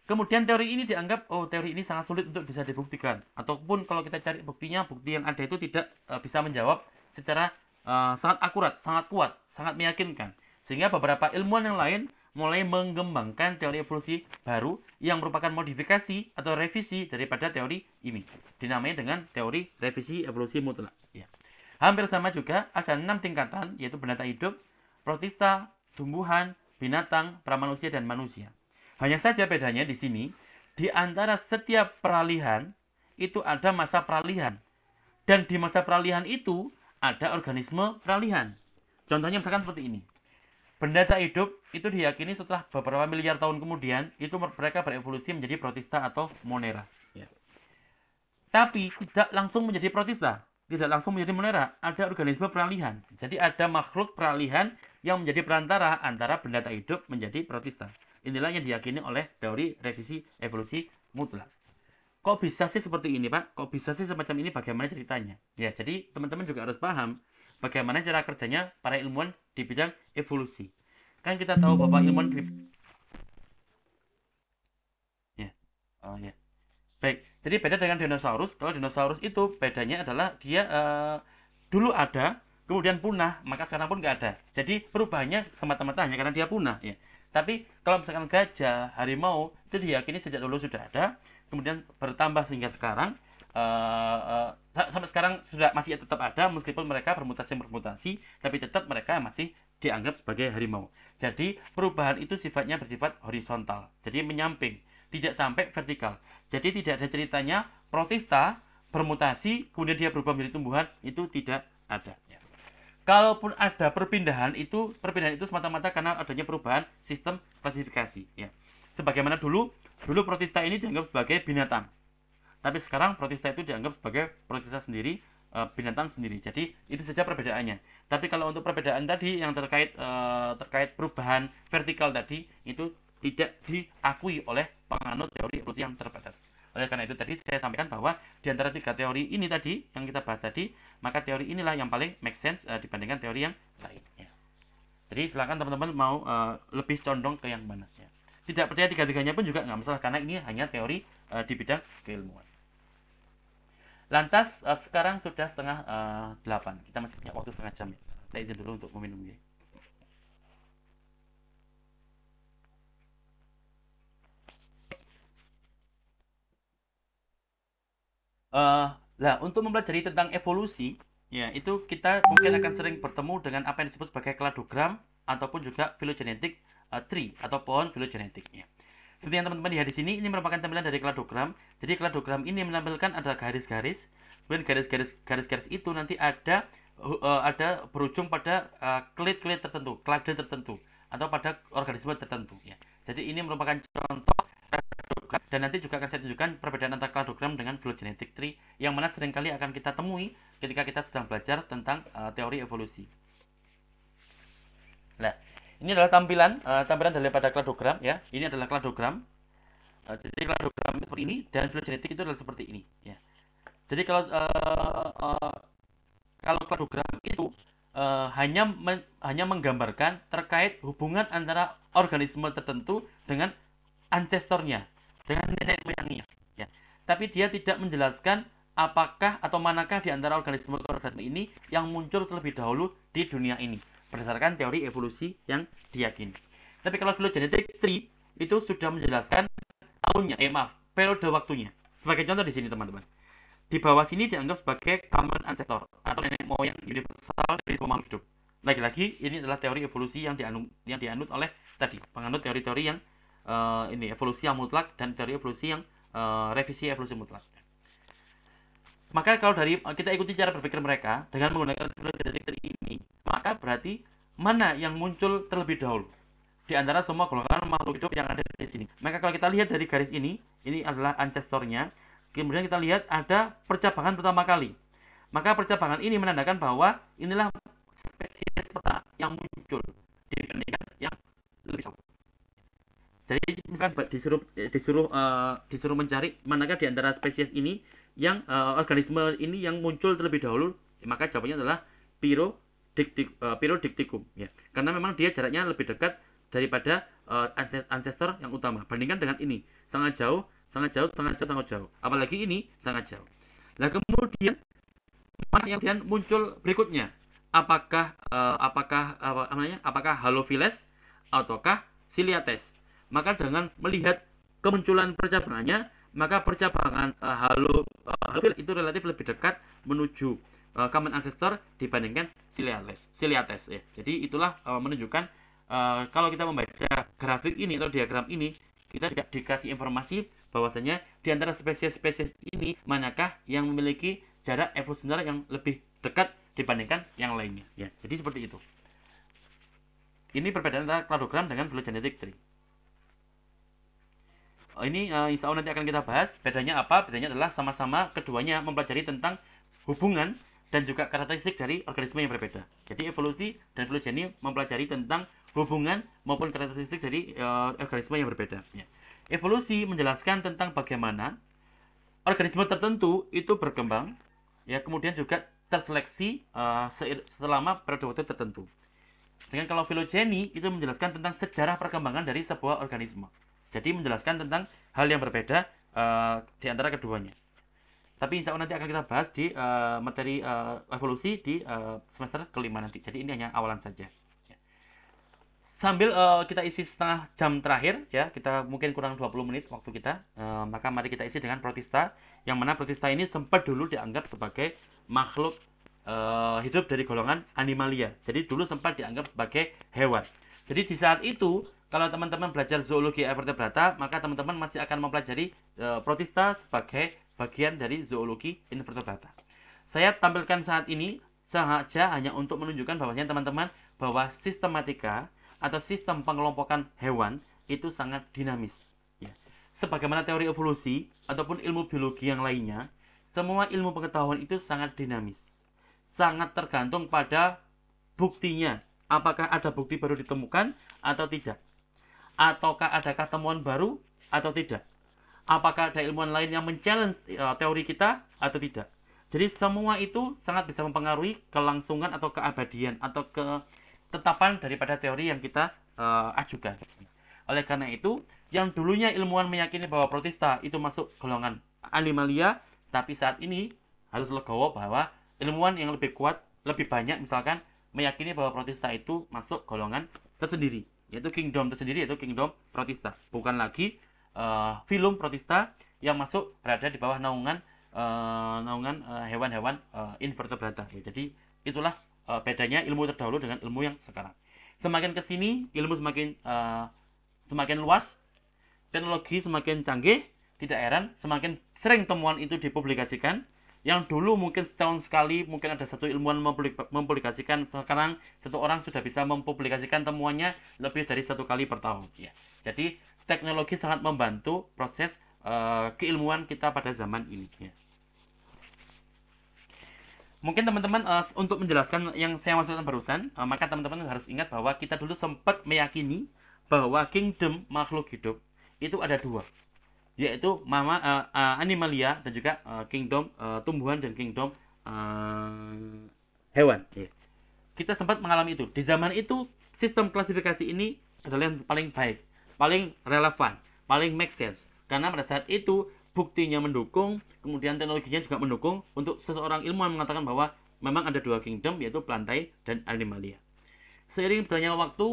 Speaker 1: Kemudian teori ini dianggap, oh teori ini sangat sulit untuk bisa dibuktikan. Ataupun kalau kita cari buktinya, bukti yang ada itu tidak uh, bisa menjawab secara uh, sangat akurat, sangat kuat, sangat meyakinkan. Sehingga beberapa ilmuwan yang lain mulai mengembangkan teori evolusi baru yang merupakan modifikasi atau revisi daripada teori ini. Dinamai dengan teori revisi evolusi mutlak. Ya. Hampir sama juga ada enam tingkatan yaitu binatang hidup, protista, tumbuhan, binatang, pramanusia, dan manusia. Hanya saja bedanya di sini, di antara setiap peralihan itu ada masa peralihan. Dan di masa peralihan itu ada organisme peralihan. Contohnya misalkan seperti ini. Benda tak hidup itu diyakini setelah beberapa miliar tahun kemudian itu mereka berevolusi menjadi protista atau monera. Ya. Tapi tidak langsung menjadi protista, tidak langsung menjadi monera. Ada organisme peralihan. Jadi ada makhluk peralihan yang menjadi perantara antara benda tak hidup menjadi protista. Inilah yang diyakini oleh teori revisi evolusi mutlak. Kok bisa sih seperti ini, Pak? Kok bisa sih semacam ini? Bagaimana ceritanya? Ya, jadi teman-teman juga harus paham bagaimana cara kerjanya para ilmuwan di bidang evolusi. Kan kita tahu bahwa ilmuwan di ya. Oh ya. Baik. Jadi beda dengan dinosaurus. Kalau dinosaurus itu bedanya adalah dia uh, dulu ada, kemudian punah, maka sekarang pun nggak ada. Jadi perubahannya semata-mata hanya karena dia punah ya. Tapi kalau misalkan gajah, harimau itu diyakini sejak dulu sudah ada, kemudian bertambah sehingga sekarang uh, uh, sampai sekarang sudah masih tetap ada meskipun mereka bermutasi bermutasi tapi tetap mereka masih dianggap sebagai harimau. Jadi perubahan itu sifatnya bersifat horizontal. Jadi menyamping, tidak sampai vertikal. Jadi tidak ada ceritanya protista bermutasi kemudian dia berubah menjadi tumbuhan itu tidak ada. Kalaupun ada perpindahan itu perpindahan itu semata-mata karena adanya perubahan sistem klasifikasi ya. Sebagaimana dulu dulu protista ini dianggap sebagai binatang tapi sekarang protista itu dianggap sebagai protista sendiri, eh, binatang sendiri. Jadi itu saja perbedaannya. Tapi kalau untuk perbedaan tadi yang terkait eh, terkait perubahan vertikal tadi itu tidak diakui oleh penganut teori evolusi yang terbatas. Oleh karena itu tadi saya sampaikan bahwa di antara tiga teori ini tadi yang kita bahas tadi, maka teori inilah yang paling make sense eh, dibandingkan teori yang lain. Ya. Jadi silakan teman-teman mau uh, lebih condong ke yang mana ya. Tidak percaya tiga-tiganya pun juga nggak masalah karena ini hanya teori uh, di bidang keilmuan. Lantas uh, sekarang sudah setengah eh, delapan. kita masih punya waktu setengah jam. Ya. Saya izin dulu untuk meminum ya. Uh, lah untuk mempelajari tentang evolusi, ya itu kita mungkin akan sering bertemu dengan apa yang disebut sebagai kladogram ataupun juga filogenetik uh, tree atau pohon filogenetiknya. Seperti yang teman-teman lihat di sini, ini merupakan tampilan dari kladogram. Jadi kladogram ini menampilkan ada garis-garis, kemudian garis-garis garis-garis itu nanti ada uh, ada berujung pada eh, klit-klit tertentu, klade tertentu atau pada organisme tertentu ya. Jadi ini merupakan contoh kladogram dan nanti juga akan saya tunjukkan perbedaan antara kladogram dengan phylogenetic tree yang mana seringkali akan kita temui ketika kita sedang belajar tentang uh, teori evolusi. Nah, ini adalah tampilan uh, tampilan daripada kladogram ya. Ini adalah kladogram. Uh, jadi kladogram seperti ini dan filogenetik itu adalah seperti ini ya. Jadi kalau uh, uh, kalau kladogram itu uh, hanya men, hanya menggambarkan terkait hubungan antara organisme tertentu dengan ancestornya, dengan nenek moyangnya ya. Tapi dia tidak menjelaskan apakah atau manakah di antara organisme organisme ini yang muncul terlebih dahulu di dunia ini berdasarkan teori evolusi yang diyakini. Tapi kalau filogenetik tree itu sudah menjelaskan tahunnya, eh maaf, periode waktunya. Sebagai contoh di sini teman-teman. Di bawah sini dianggap sebagai common ancestor atau nenek moyang universal dari semua hidup. Lagi-lagi ini adalah teori evolusi yang dianut yang dianut oleh tadi penganut teori-teori yang uh, ini evolusi yang mutlak dan teori evolusi yang uh, revisi evolusi mutlak. Maka kalau dari eh, kita ikuti cara berpikir mereka dengan menggunakan detektor ini, maka berarti mana yang muncul terlebih dahulu di antara semua golongan makhluk hidup yang ada di sini. Maka kalau kita lihat dari garis ini, ini adalah ancestornya. Kemudian kita lihat ada percabangan pertama kali. Maka percabangan ini menandakan bahwa inilah spesies pertama yang muncul dibandingkan yang lebih jauh. Jadi misalkan disuruh eh, disuruh uh, disuruh mencari manakah di antara spesies ini yang uh, organisme ini yang muncul terlebih dahulu maka jawabannya adalah pirodiktik uh, eh, ya karena memang dia jaraknya lebih dekat daripada uh, ancestor yang utama bandingkan dengan ini sangat jauh sangat jauh sangat jauh sangat jauh apalagi ini sangat jauh nah kemudian mana yang kemudian muncul berikutnya apakah uh, apakah apa namanya apakah halophiles ataukah siliates maka dengan melihat kemunculan percabangannya maka percabangan uh, eh, halo uh, eh, halofil itu relatif lebih dekat menuju uh, common ancestor dibandingkan ciliates. Ciliates ya. Jadi itulah uh, menunjukkan uh, kalau kita membaca grafik ini atau diagram ini, kita tidak dikasih informasi bahwasanya di antara spesies-spesies ini manakah yang memiliki jarak evolusioner yang lebih dekat dibandingkan yang lainnya ya. Jadi seperti itu. Ini perbedaan antara kladogram dengan phylogenetic tree. Oh, ini uh, insya Allah nanti akan kita bahas bedanya apa bedanya adalah sama-sama keduanya mempelajari tentang hubungan dan juga karakteristik dari organisme yang berbeda jadi evolusi dan filogeni mempelajari tentang hubungan maupun karakteristik dari uh, organisme yang berbeda ya. evolusi menjelaskan tentang bagaimana organisme tertentu itu berkembang ya kemudian juga terseleksi uh, selama periode waktu tertentu. Dengan kalau filogeni itu menjelaskan tentang sejarah perkembangan dari sebuah organisme. Jadi menjelaskan tentang hal yang berbeda uh, di antara keduanya. Tapi insya Allah nanti akan kita bahas di uh, materi uh, evolusi di uh, semester kelima nanti. Jadi ini hanya awalan saja. Ya. Sambil uh, kita isi setengah jam terakhir ya, kita mungkin kurang 20 menit waktu kita. Uh, maka mari kita isi dengan protista yang mana protista ini sempat dulu dianggap sebagai makhluk uh, hidup dari golongan animalia. Jadi dulu sempat dianggap sebagai hewan. Jadi di saat itu kalau teman-teman belajar zoologi invertebrata, maka teman-teman masih akan mempelajari e, protista sebagai bagian dari zoologi invertebrata. Saya tampilkan saat ini sengaja hanya untuk menunjukkan bahwasanya teman-teman bahwa sistematika atau sistem pengelompokan hewan itu sangat dinamis. Ya. Sebagaimana teori evolusi ataupun ilmu biologi yang lainnya, semua ilmu pengetahuan itu sangat dinamis. Sangat tergantung pada buktinya, apakah ada bukti baru ditemukan atau tidak? Ataukah ada temuan baru atau tidak? Apakah ada ilmuwan lain yang men e, teori kita atau tidak? Jadi semua itu sangat bisa mempengaruhi kelangsungan atau keabadian atau ketetapan daripada teori yang kita uh, ajukan. Oleh karena itu, yang dulunya ilmuwan meyakini bahwa protista itu masuk golongan animalia, tapi saat ini harus legowo bahwa ilmuwan yang lebih kuat, lebih banyak misalkan meyakini bahwa Protista itu masuk golongan tersendiri, yaitu kingdom tersendiri yaitu kingdom Protista. Bukan lagi uh, eh, film Protista yang masuk berada di bawah naungan uh, naungan eh, hewan-hewan uh, invertebrata. Ya, jadi itulah uh, bedanya ilmu terdahulu dengan ilmu yang sekarang. Semakin kesini ilmu semakin uh, semakin luas, teknologi semakin canggih, tidak heran semakin sering temuan itu dipublikasikan yang dulu mungkin setahun sekali mungkin ada satu ilmuwan mempublikasikan sekarang satu orang sudah bisa mempublikasikan temuannya lebih dari satu kali per tahun ya jadi teknologi sangat membantu proses uh, keilmuan kita pada zaman ini ya. mungkin teman-teman uh, untuk menjelaskan yang saya maksudkan barusan uh, maka teman-teman harus ingat bahwa kita dulu sempat meyakini bahwa kingdom makhluk hidup itu ada dua yaitu mama uh, uh, animalia dan juga uh, kingdom uh, tumbuhan dan kingdom uh, hewan. Yeah. Kita sempat mengalami itu. Di zaman itu sistem klasifikasi ini adalah yang paling baik, paling relevan, paling make sense. Karena pada saat itu buktinya mendukung, kemudian teknologinya juga mendukung untuk seseorang ilmuwan mengatakan bahwa memang ada dua kingdom yaitu plantai dan animalia. Seiring berjalannya waktu,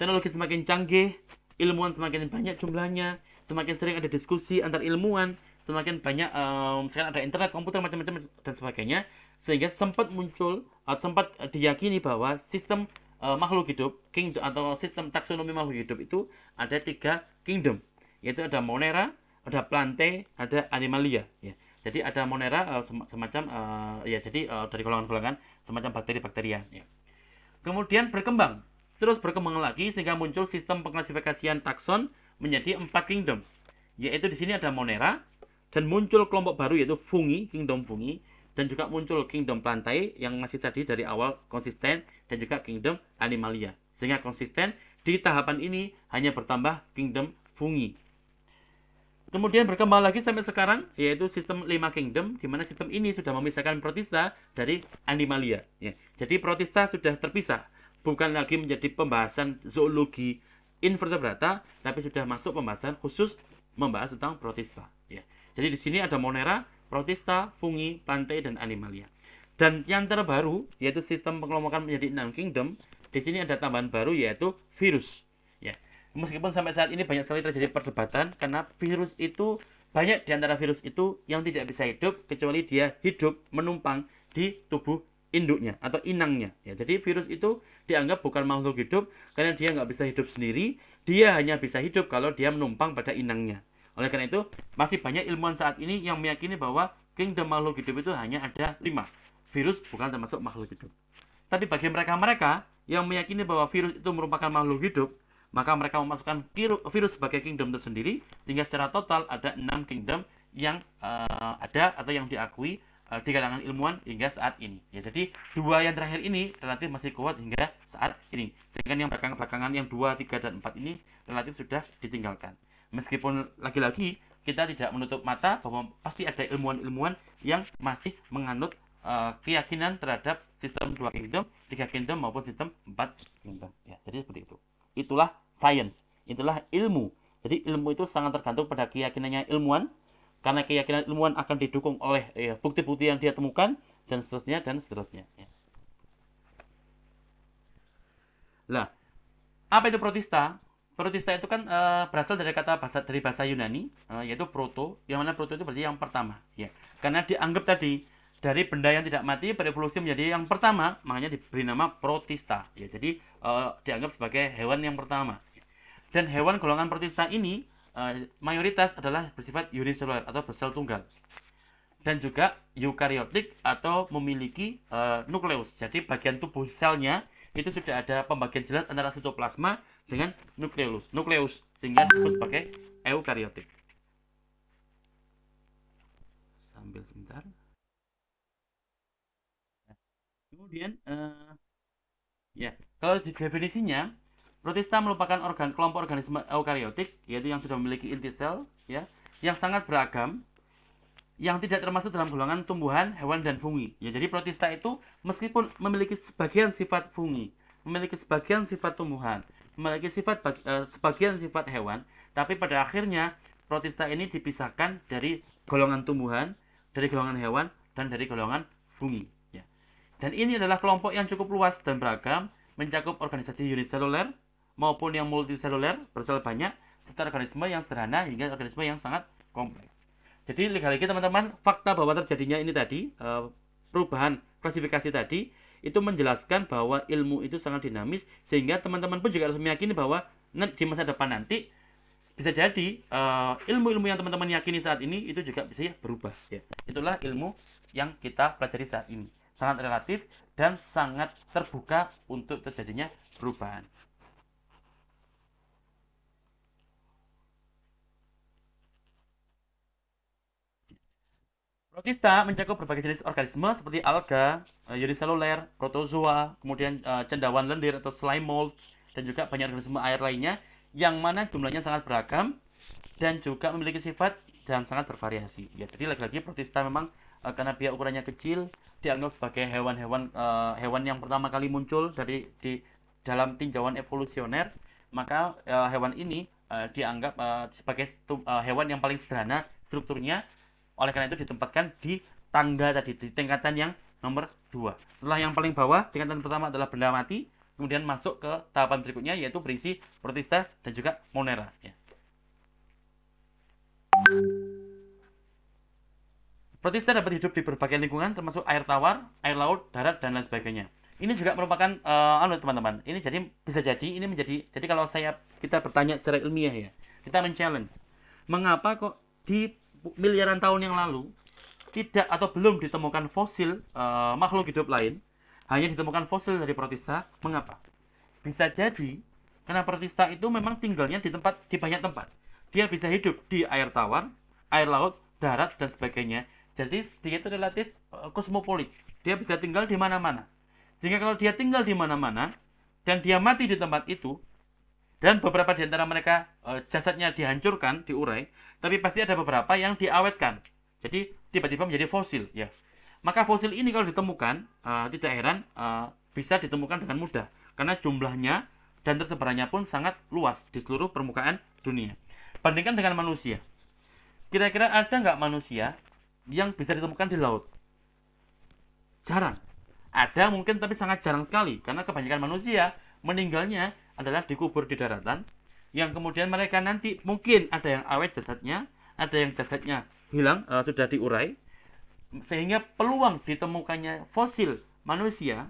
Speaker 1: teknologi semakin canggih, ilmuwan semakin banyak jumlahnya, semakin sering ada diskusi antar ilmuwan semakin banyak um, sekarang ada internet komputer macam-macam dan sebagainya sehingga sempat muncul atau sempat diyakini bahwa sistem uh, makhluk hidup kingdom atau sistem taksonomi makhluk hidup itu ada tiga kingdom yaitu ada monera ada plantae ada animalia ya jadi ada monera uh, semacam uh, ya jadi uh, dari golongan-golongan semacam bakteri bakteria ya. kemudian berkembang terus berkembang lagi sehingga muncul sistem pengklasifikasian takson menjadi empat kingdom. Yaitu di sini ada Monera dan muncul kelompok baru yaitu Fungi, kingdom Fungi dan juga muncul kingdom plantae yang masih tadi dari awal konsisten dan juga kingdom animalia. Sehingga konsisten di tahapan ini hanya bertambah kingdom fungi. Kemudian berkembang lagi sampai sekarang yaitu sistem 5 kingdom di mana sistem ini sudah memisahkan protista dari animalia ya. Jadi protista sudah terpisah bukan lagi menjadi pembahasan zoologi invertebrata, tapi sudah masuk pembahasan khusus membahas tentang protista. Ya. Jadi di sini ada monera, protista, fungi, plantae, dan animalia. Dan yang terbaru yaitu sistem pengelompokan menjadi enam kingdom. Di sini ada tambahan baru yaitu virus. Ya. Meskipun sampai saat ini banyak sekali terjadi perdebatan karena virus itu banyak di antara virus itu yang tidak bisa hidup kecuali dia hidup menumpang di tubuh induknya atau inangnya. Ya, jadi virus itu dianggap bukan makhluk hidup karena dia nggak bisa hidup sendiri. Dia hanya bisa hidup kalau dia menumpang pada inangnya. Oleh karena itu, masih banyak ilmuwan saat ini yang meyakini bahwa kingdom makhluk hidup itu hanya ada lima. Virus bukan termasuk makhluk hidup. Tapi bagi mereka-mereka yang meyakini bahwa virus itu merupakan makhluk hidup, maka mereka memasukkan virus sebagai kingdom tersendiri, sehingga secara total ada enam kingdom yang uh, ada atau yang diakui di eh, kalangan ilmuwan hingga saat ini. Ya, jadi dua yang terakhir ini relatif masih kuat hingga saat ini. Sedangkan yang belakang-belakangan yang dua, tiga, dan empat ini relatif sudah ditinggalkan. Meskipun lagi-lagi kita tidak menutup mata bahwa pasti ada ilmuwan-ilmuwan yang masih menganut uh, keyakinan terhadap sistem dua kingdom, tiga kingdom maupun sistem empat kingdom. Ya, jadi seperti itu. Itulah science, itulah ilmu. Jadi ilmu itu sangat tergantung pada keyakinannya ilmuwan karena keyakinan ilmuwan akan didukung oleh bukti eh, bukti-bukti yang dia temukan dan seterusnya dan seterusnya. Ya. Lah, apa itu protista? Protista itu kan e, berasal dari kata bahasa dari bahasa Yunani e, yaitu proto, yang mana proto itu berarti yang pertama, ya. Karena dianggap tadi dari benda yang tidak mati berevolusi menjadi yang pertama, makanya diberi nama protista. Ya, jadi e, dianggap sebagai hewan yang pertama. Dan hewan golongan protista ini Eh, mayoritas adalah bersifat uniseluler atau bersel tunggal dan juga eukariotik atau memiliki uh, nukleus. Jadi bagian tubuh selnya itu sudah ada pembagian jelas antara sitoplasma dengan nukleus. Nukleus sehingga disebut sebagai eukariotik. Sambil sebentar. Kemudian uh, ya, kalau di definisinya Protista merupakan organ kelompok organisme eukariotik yaitu yang sudah memiliki inti sel ya yang sangat beragam yang tidak termasuk dalam golongan tumbuhan, hewan dan fungi. Ya, jadi protista itu meskipun memiliki sebagian sifat fungi, memiliki sebagian sifat tumbuhan, memiliki sifat bagi, eh, sebagian sifat hewan, tapi pada akhirnya protista ini dipisahkan dari golongan tumbuhan, dari golongan hewan dan dari golongan fungi, ya. Dan ini adalah kelompok yang cukup luas dan beragam, mencakup organisasi unit seluler, maupun yang multiseluler bersel banyak serta organisme yang sederhana hingga organisme yang sangat kompleks. Jadi lagi-lagi teman-teman fakta bahwa terjadinya ini tadi eh, perubahan klasifikasi tadi itu menjelaskan bahwa ilmu itu sangat dinamis sehingga teman-teman pun juga harus meyakini bahwa di masa depan nanti bisa jadi eh, ilmu-ilmu yang teman-teman yakini saat ini itu juga bisa berubah ya, Itulah ilmu yang kita pelajari saat ini. Sangat relatif dan sangat terbuka untuk terjadinya perubahan. Protista mencakup berbagai jenis organisme seperti alga, eh, uniseluler, protozoa, kemudian eh, cendawan lendir atau slime mold, dan juga banyak organisme air lainnya yang mana jumlahnya sangat beragam dan juga memiliki sifat yang sangat bervariasi. Ya, jadi lagi-lagi protista memang eh, karena dia ukurannya kecil dianggap sebagai hewan-hewan hewan yang pertama kali muncul dari di dalam tinjauan evolusioner, maka hewan ini dianggap sebagai hewan yang paling sederhana strukturnya oleh karena itu ditempatkan di tangga tadi, di tingkatan yang nomor 2. Setelah yang paling bawah, tingkatan pertama adalah benda mati, kemudian masuk ke tahapan berikutnya yaitu berisi protista dan juga monera. Ya. Protista dapat hidup di berbagai lingkungan termasuk air tawar, air laut, darat dan lain sebagainya. Ini juga merupakan uh, anu teman-teman. Ini jadi bisa jadi ini menjadi jadi kalau saya kita bertanya secara ilmiah ya, kita men-challenge. Mengapa kok di miliaran tahun yang lalu tidak atau belum ditemukan fosil uh, makhluk hidup lain, hanya ditemukan fosil dari protista. Mengapa? Bisa jadi karena protista itu memang tinggalnya di tempat di banyak tempat. Dia bisa hidup di air tawar, air laut, darat dan sebagainya. Jadi dia itu relatif uh, kosmopolit. Dia bisa tinggal di mana-mana. Sehingga kalau dia tinggal di mana-mana dan dia mati di tempat itu, dan beberapa di antara mereka e, jasadnya dihancurkan, diurai, tapi pasti ada beberapa yang diawetkan. Jadi tiba-tiba menjadi fosil, ya. Maka fosil ini kalau ditemukan, e, tidak heran e, bisa ditemukan dengan mudah karena jumlahnya dan tersebarannya pun sangat luas di seluruh permukaan dunia. Bandingkan dengan manusia. Kira-kira ada nggak manusia yang bisa ditemukan di laut? Jarang. Ada mungkin tapi sangat jarang sekali karena kebanyakan manusia meninggalnya adalah dikubur di daratan yang kemudian mereka nanti mungkin ada yang awet jasadnya, ada yang jasadnya hilang uh, sudah diurai sehingga peluang ditemukannya fosil manusia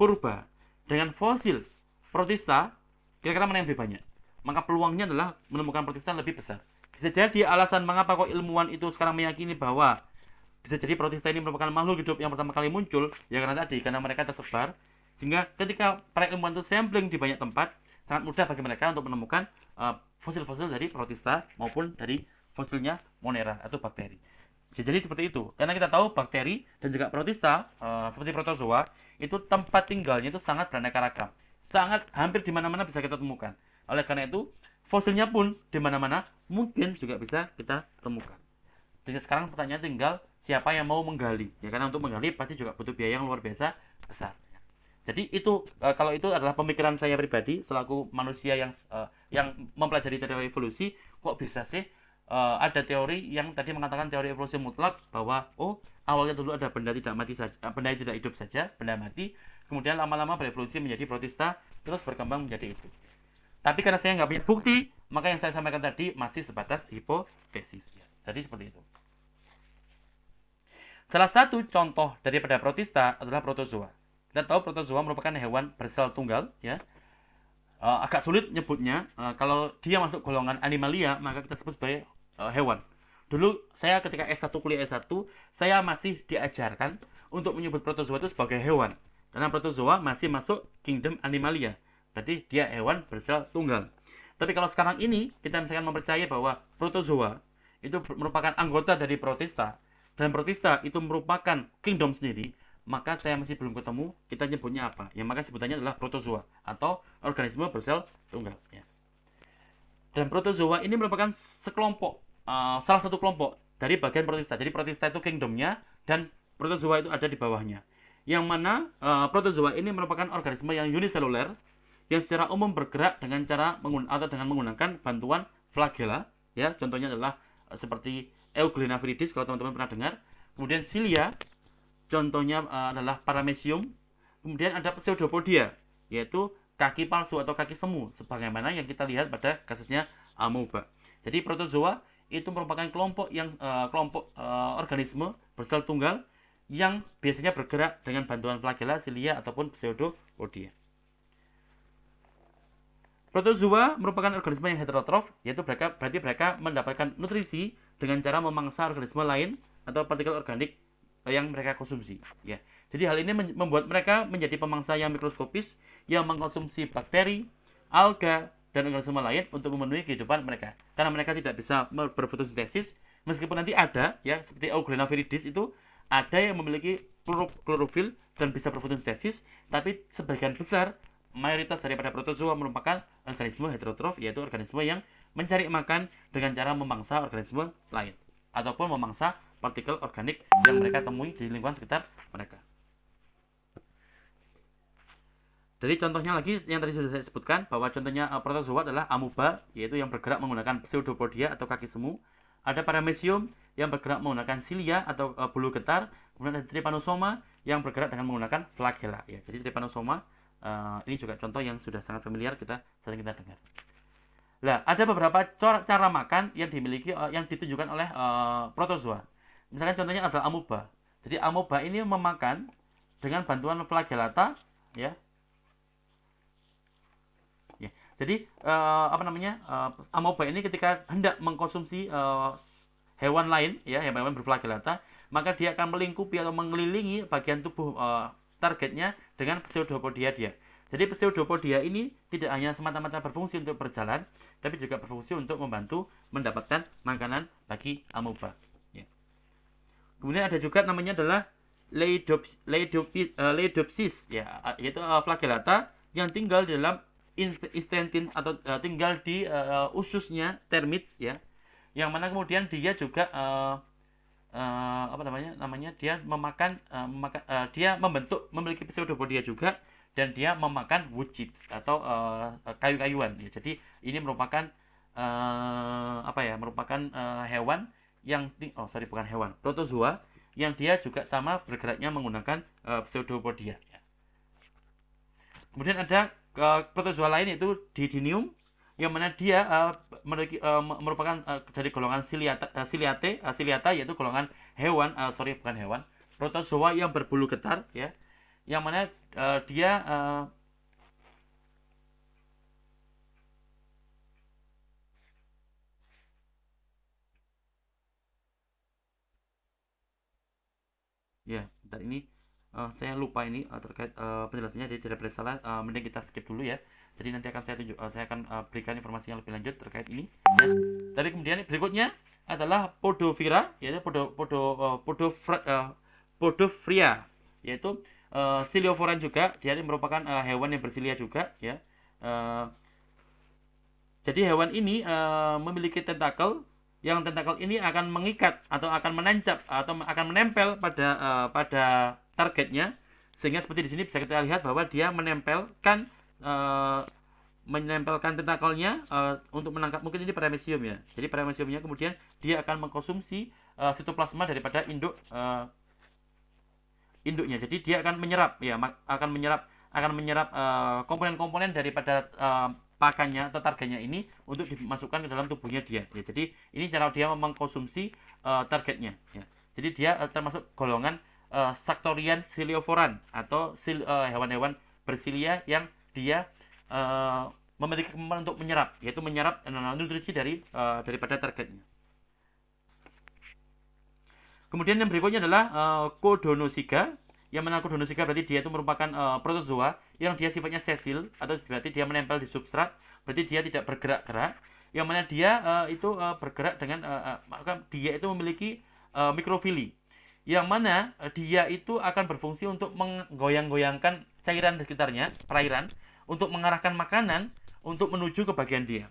Speaker 1: purba dengan fosil protista kira-kira mana yang lebih banyak? Maka peluangnya adalah menemukan protista lebih besar. Bisa jadi alasan mengapa kok ilmuwan itu sekarang meyakini bahwa bisa jadi protista ini merupakan makhluk hidup yang pertama kali muncul ya karena tadi karena mereka tersebar sehingga ketika para ilmuwan itu sampling di banyak tempat, sangat mudah bagi mereka untuk menemukan eh, fosil-fosil uh, dari protista maupun dari fosilnya monera atau bakteri. Jadi seperti itu. Karena kita tahu bakteri dan juga protista uh, seperti protozoa itu tempat tinggalnya itu sangat beraneka ragam. Sangat hampir di mana-mana bisa kita temukan. Oleh karena itu, fosilnya pun di mana-mana mungkin juga bisa kita temukan. Jadi sekarang pertanyaan tinggal siapa yang mau menggali? Ya karena untuk menggali pasti juga butuh biaya yang luar biasa besar. Jadi itu uh, kalau itu adalah pemikiran saya pribadi selaku manusia yang uh, yang mempelajari teori evolusi, kok bisa sih uh, ada teori yang tadi mengatakan teori evolusi mutlak bahwa oh awalnya dulu ada benda tidak mati saja, benda yang tidak hidup saja, benda mati, kemudian lama-lama berevolusi menjadi protista, terus berkembang menjadi itu. Tapi karena saya nggak punya bukti, maka yang saya sampaikan tadi masih sebatas hipotesis. Jadi seperti itu. Salah satu contoh daripada protista adalah protozoa. Kita tahu protozoa merupakan hewan bersel tunggal, ya. Uh, agak sulit nyebutnya. Uh, kalau dia masuk golongan animalia, maka kita sebut sebagai uh, hewan. Dulu saya ketika S1 kuliah S1, saya masih diajarkan untuk menyebut protozoa itu sebagai hewan. Karena protozoa masih masuk kingdom animalia. Berarti dia hewan bersel tunggal. Tapi kalau sekarang ini kita misalkan mempercayai bahwa protozoa itu merupakan anggota dari protista dan protista itu merupakan kingdom sendiri, maka saya masih belum ketemu kita nyebutnya apa ya maka sebutannya adalah protozoa atau organisme bersel tunggal ya. dan protozoa ini merupakan sekelompok uh, salah satu kelompok dari bagian protista jadi protista itu kingdomnya dan protozoa itu ada di bawahnya yang mana uh, protozoa ini merupakan organisme yang uniseluler yang secara umum bergerak dengan cara menggunakan atau dengan menggunakan bantuan flagela ya contohnya adalah uh, seperti Euglena viridis kalau teman-teman pernah dengar kemudian cilia Contohnya eh, adalah paramecium. Kemudian ada pseudopodia, yaitu kaki palsu atau kaki semu, sebagaimana yang kita lihat pada kasusnya eh, amoeba. Jadi protozoa itu merupakan kelompok yang eh, kelompok organisme bersel tunggal yang biasanya bergerak dengan bantuan flagela, cilia ataupun pseudopodia. Protozoa merupakan organisme yang heterotrof, yaitu mereka, berarti mereka mendapatkan nutrisi dengan cara memangsa organisme lain atau partikel organik yang mereka konsumsi ya jadi hal ini membuat mereka menjadi pemangsa yang mikroskopis yang mengkonsumsi bakteri alga dan organisme lain untuk memenuhi kehidupan mereka karena mereka tidak bisa berfotosintesis meskipun nanti ada ya seperti Euglenoviridis itu ada yang memiliki klorofil dan bisa berfotosintesis tapi sebagian besar mayoritas daripada protozoa merupakan organisme heterotrof yaitu organisme yang mencari makan dengan cara memangsa organisme lain ataupun memangsa partikel organik yang mereka temui di lingkungan sekitar mereka. Jadi contohnya lagi yang tadi sudah saya sebutkan bahwa contohnya uh, eh, protozoa adalah amuba yaitu yang bergerak menggunakan pseudopodia atau kaki semu. Ada paramecium yang bergerak menggunakan silia atau uh, bulu getar. Kemudian ada trypanosoma yang bergerak dengan menggunakan flagella. Ya, jadi trypanosoma uh, ini juga contoh yang sudah sangat familiar kita sering kita dengar. Nah, ada beberapa cara, cara makan yang dimiliki uh, yang ditunjukkan oleh uh, protozoa misalkan contohnya ada amuba. Jadi amuba ini memakan dengan bantuan flagelata, ya. ya. Jadi uh, apa namanya uh, eh, amuba ini ketika hendak mengkonsumsi uh, hewan lain, ya yang memang berflagelata, maka dia akan melingkupi atau mengelilingi bagian tubuh uh, targetnya dengan pseudopodia dia. Jadi pseudopodia ini tidak hanya semata-mata berfungsi untuk berjalan, tapi juga berfungsi untuk membantu mendapatkan makanan bagi amuba. Kemudian ada juga namanya adalah Leidopsis, eh, ya, yaitu uh, eh, flagellata yang tinggal di dalam istentin atau uh, tinggal di uh, ususnya termit ya. Yang mana kemudian dia juga uh, uh, apa namanya? namanya dia memakan uh, memaka, uh, dia membentuk memiliki pseudopodia juga dan dia memakan wood chips atau uh, kayu-kayuan ya. Jadi ini merupakan uh, apa ya? merupakan uh, hewan yang oh sorry bukan hewan protozoa yang dia juga sama bergeraknya menggunakan uh, pseudopodia. Kemudian ada uh, eh, protozoa lain yaitu didinium yang mana dia uh, eh, memiliki, uh, merupakan uh, dari golongan siliata, uh, siliate uh, siliata yaitu golongan hewan uh, sorry bukan hewan protozoa yang berbulu getar ya yang mana uh, dia uh, ya sebentar ini uh, saya lupa ini uh, terkait uh, penjelasannya jadi tidak salah uh, mending kita skip dulu ya jadi nanti akan saya tunjuk uh, saya akan uh, berikan informasi yang lebih lanjut terkait ini ya. dari kemudian berikutnya adalah podovira yaitu podo podo uh, podofra, uh, podofria yaitu uh, juga dia ini merupakan uh, hewan yang bersilia juga ya uh, jadi hewan ini uh, memiliki tentakel yang tentakel ini akan mengikat atau akan menancap atau akan menempel pada uh, pada targetnya sehingga seperti di sini bisa kita lihat bahwa dia menempelkan uh, menempelkan tentakelnya uh, untuk menangkap mungkin ini paramecium ya jadi mesiumnya kemudian dia akan mengkonsumsi uh, sitoplasma daripada induk uh, induknya jadi dia akan menyerap ya akan menyerap akan menyerap komponen-komponen uh, daripada uh, pakannya atau targetnya ini untuk dimasukkan ke dalam tubuhnya dia ya jadi ini cara dia mengkonsumsi uh, targetnya ya jadi dia uh, termasuk golongan uh, saktorian silioforan atau sil, hewan-hewan bersilia yang dia uh, memiliki kemampuan untuk menyerap yaitu menyerap nutrisi dari uh, daripada targetnya kemudian yang berikutnya adalah uh, kodonosiga yang menakodonosiga berarti dia itu merupakan uh, eh, protozoa yang dia sifatnya sessil atau berarti dia menempel di substrat berarti dia tidak bergerak-gerak yang mana dia uh, itu uh, bergerak dengan uh, maka dia itu memiliki uh, mikrofili yang mana uh, dia itu akan berfungsi untuk menggoyang-goyangkan cairan di sekitarnya perairan untuk mengarahkan makanan untuk menuju ke bagian dia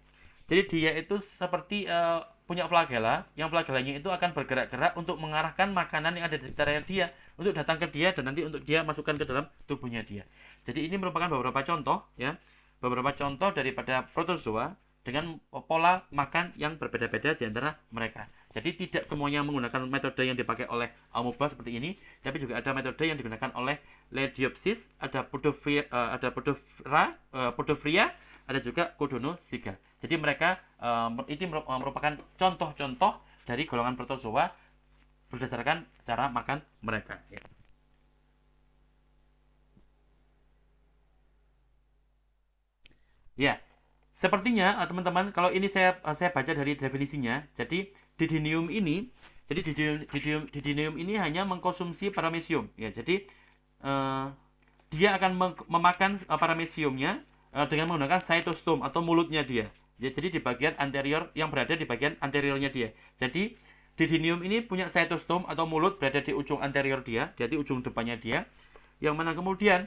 Speaker 1: jadi dia itu seperti uh, punya flagela yang flagelanya itu akan bergerak-gerak untuk mengarahkan makanan yang ada di sekitarnya dia untuk datang ke dia dan nanti untuk dia masukkan ke dalam tubuhnya dia. Jadi ini merupakan beberapa contoh ya, beberapa contoh daripada protozoa dengan pola makan yang berbeda-beda di antara mereka. Jadi tidak semuanya menggunakan metode yang dipakai oleh Amoeba seperti ini, tapi juga ada metode yang digunakan oleh Lediopsis, ada Podophyra, eh, ada Podophyra, eh, ada juga Kodono siga. Jadi mereka eh, ini merupakan contoh-contoh dari golongan protozoa berdasarkan cara makan mereka ya. Ya, sepertinya eh, teman-teman kalau ini saya eh, saya baca dari definisinya, jadi didinium ini, jadi didinium didinium, didinium ini hanya mengkonsumsi paramecium ya. Jadi eh, dia akan memakan eh, parameciumnya dengan menggunakan cytostome atau mulutnya dia. Ya, jadi di bagian anterior yang berada di bagian anteriornya dia. Jadi Didinium ini punya cytostom atau mulut berada di ujung anterior dia, jadi ujung depannya dia. Yang mana kemudian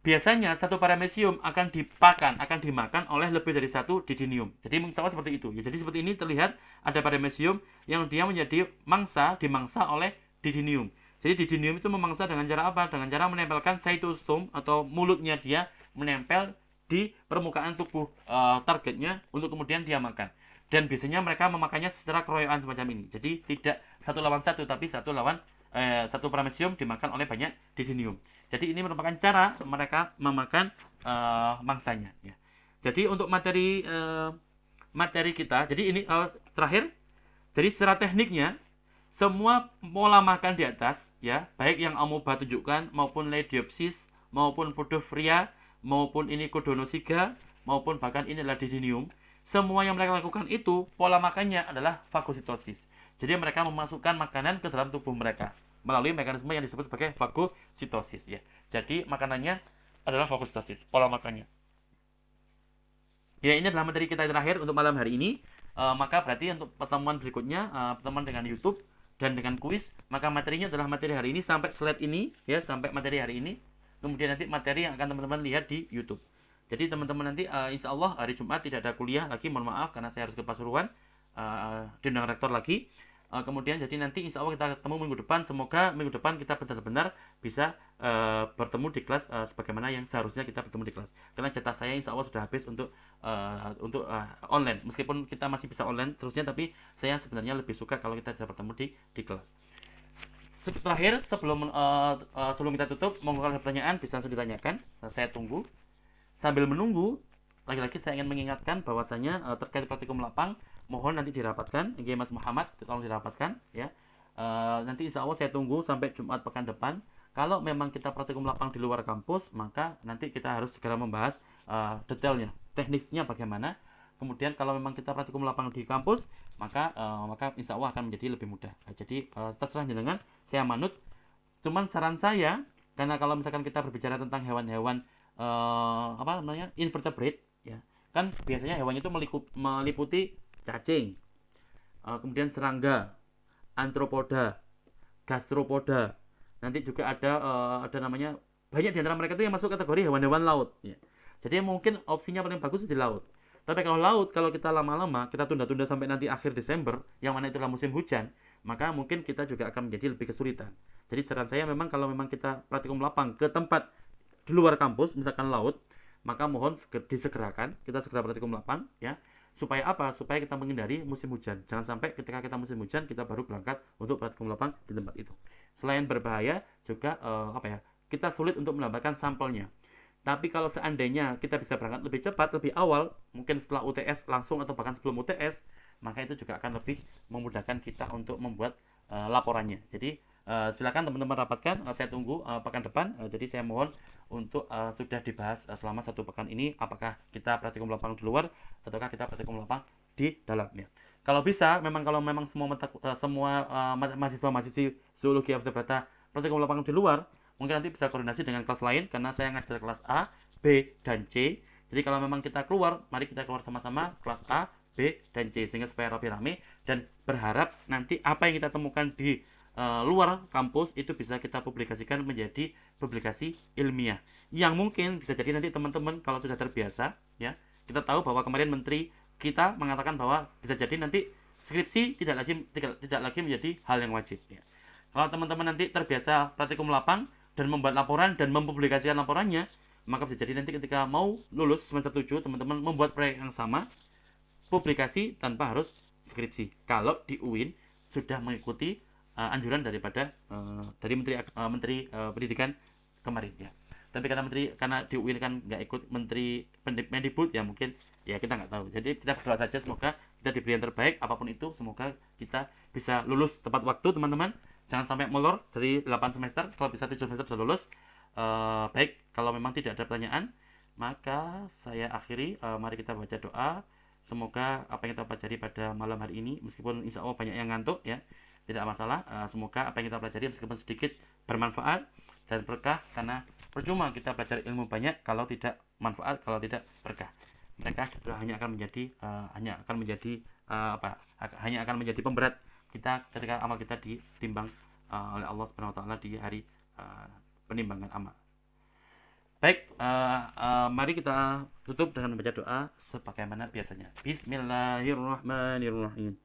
Speaker 1: biasanya satu paramecium akan dipakan, akan dimakan oleh lebih dari satu didinium. Jadi sama seperti itu. Ya, jadi seperti ini terlihat ada paramecium yang dia menjadi mangsa dimangsa oleh didinium. Jadi didinium itu memangsa dengan cara apa? Dengan cara menempelkan cytostom atau mulutnya dia menempel di permukaan tubuh uh, targetnya untuk kemudian dia makan dan biasanya mereka memakainya secara keroyokan semacam ini jadi tidak satu lawan satu tapi satu lawan eh, satu paramecium dimakan oleh banyak didinium jadi ini merupakan cara mereka memakan eh, mangsanya ya jadi untuk materi eh, materi kita jadi ini eh, terakhir jadi secara tekniknya semua pola makan di atas ya baik yang Amoeba tunjukkan maupun Lediopsis maupun Podophyria maupun ini Codonosiga maupun bahkan ini adalah Didinium semua yang mereka lakukan itu pola makannya adalah fagositosis. Jadi mereka memasukkan makanan ke dalam tubuh mereka melalui mekanisme yang disebut sebagai fagositosis ya. Jadi makanannya adalah fagositosis, pola makannya. Ya ini adalah materi kita terakhir untuk malam hari ini. E, maka berarti untuk pertemuan berikutnya e, pertemuan dengan YouTube dan dengan kuis maka materinya adalah materi hari ini sampai slide ini ya sampai materi hari ini kemudian nanti materi yang akan teman-teman lihat di YouTube. Jadi teman-teman nanti uh, insya Allah hari Jumat tidak ada kuliah lagi, mohon maaf karena saya harus ke Pasuruan, uh, diundang rektor lagi. Uh, kemudian jadi nanti insya Allah kita ketemu minggu depan. Semoga minggu depan kita benar-benar bisa uh, bertemu di kelas uh, sebagaimana yang seharusnya kita bertemu di kelas. Karena jatah saya insya Allah sudah habis untuk uh, untuk uh, online. Meskipun kita masih bisa online terusnya, tapi saya sebenarnya lebih suka kalau kita bisa bertemu di di kelas. Terakhir sebelum uh, uh, sebelum kita tutup, monggo ada pertanyaan bisa langsung ditanyakan. Nah, saya tunggu. Sambil menunggu, lagi-lagi saya ingin mengingatkan bahwasanya uh, terkait praktikum lapang, mohon nanti dirapatkan. Oke, Mas Muhammad, tolong dirapatkan ya. Uh, nanti insya Allah saya tunggu sampai Jumat pekan depan. Kalau memang kita praktikum lapang di luar kampus, maka nanti kita harus segera membahas uh, detailnya, teknisnya bagaimana. Kemudian kalau memang kita praktikum lapang di kampus, maka uh, maka insya Allah akan menjadi lebih mudah. Nah, jadi uh, terserah dengan saya manut. Cuman saran saya, karena kalau misalkan kita berbicara tentang hewan-hewan uh, apa namanya invertebrate ya kan biasanya hewan itu meliputi, meliputi cacing uh, kemudian serangga antropoda gastropoda nanti juga ada uh, ada namanya banyak di antara mereka itu yang masuk kategori hewan-hewan laut ya. jadi mungkin opsinya paling bagus di laut tapi kalau laut kalau kita lama-lama kita tunda-tunda sampai nanti akhir Desember yang mana itulah musim hujan maka mungkin kita juga akan menjadi lebih kesulitan jadi saran saya memang kalau memang kita praktikum lapang ke tempat di luar kampus, misalkan laut, maka mohon disegerakan, kita segera praktikum 8 ya. Supaya apa? Supaya kita menghindari musim hujan. Jangan sampai ketika kita musim hujan kita baru berangkat untuk praktikum 8 di tempat itu. Selain berbahaya juga uh, apa ya? Kita sulit untuk mendapatkan sampelnya. Tapi kalau seandainya kita bisa berangkat lebih cepat, lebih awal, mungkin setelah UTS langsung atau bahkan sebelum UTS, maka itu juga akan lebih memudahkan kita untuk membuat uh, laporannya. Jadi Eh, silakan teman-teman rapatkan, uh, saya tunggu uh, pekan depan. Uh, jadi saya mohon untuk uh, sudah dibahas uh, selama satu pekan ini apakah kita praktikum lapang di luar ataukah kita praktikum lapang di dalamnya. Kalau bisa, memang kalau memang semua mata, uh, semua uh, mahasiswa-mahasiswi zoologi observata praktikum lapang di luar, mungkin nanti bisa koordinasi dengan kelas lain karena saya ngajar kelas A, B, dan C. Jadi kalau memang kita keluar, mari kita keluar sama-sama kelas A, B, dan C sehingga supaya rapi rame dan berharap nanti apa yang kita temukan di Eh, luar kampus itu bisa kita publikasikan menjadi publikasi ilmiah yang mungkin bisa jadi nanti teman-teman kalau sudah terbiasa ya kita tahu bahwa kemarin menteri kita mengatakan bahwa bisa jadi nanti skripsi tidak lagi tidak, tidak lagi menjadi hal yang wajib ya. kalau teman-teman nanti terbiasa praktikum lapang dan membuat laporan dan mempublikasikan laporannya maka bisa jadi nanti ketika mau lulus semester 7 teman-teman membuat proyek yang sama publikasi tanpa harus skripsi kalau di UIN sudah mengikuti uh, anjuran daripada uh, dari menteri uh, menteri uh, pendidikan kemarin ya tapi karena menteri karena di UIN kan nggak ikut menteri Mendikbud ya mungkin ya kita nggak tahu jadi kita berdoa saja semoga kita diberi yang terbaik apapun itu semoga kita bisa lulus tepat waktu teman-teman jangan sampai molor dari 8 semester kalau bisa 7 semester sudah lulus uh, baik kalau memang tidak ada pertanyaan maka saya akhiri uh, mari kita baca doa semoga apa yang kita pelajari pada malam hari ini meskipun insya Allah banyak yang ngantuk ya tidak masalah eh, semoga apa yang kita pelajari meskipun sedikit bermanfaat dan berkah karena percuma kita belajar ilmu banyak kalau tidak manfaat kalau tidak berkah mereka hanya akan menjadi uh, hanya akan menjadi uh, apa hanya akan menjadi pemberat kita ketika amal kita ditimbang uh, oleh Allah Subhanahu wa taala di hari uh, penimbangan amal Baik, uh, uh, mari kita tutup dengan membaca doa sebagaimana biasanya. Bismillahirrahmanirrahim.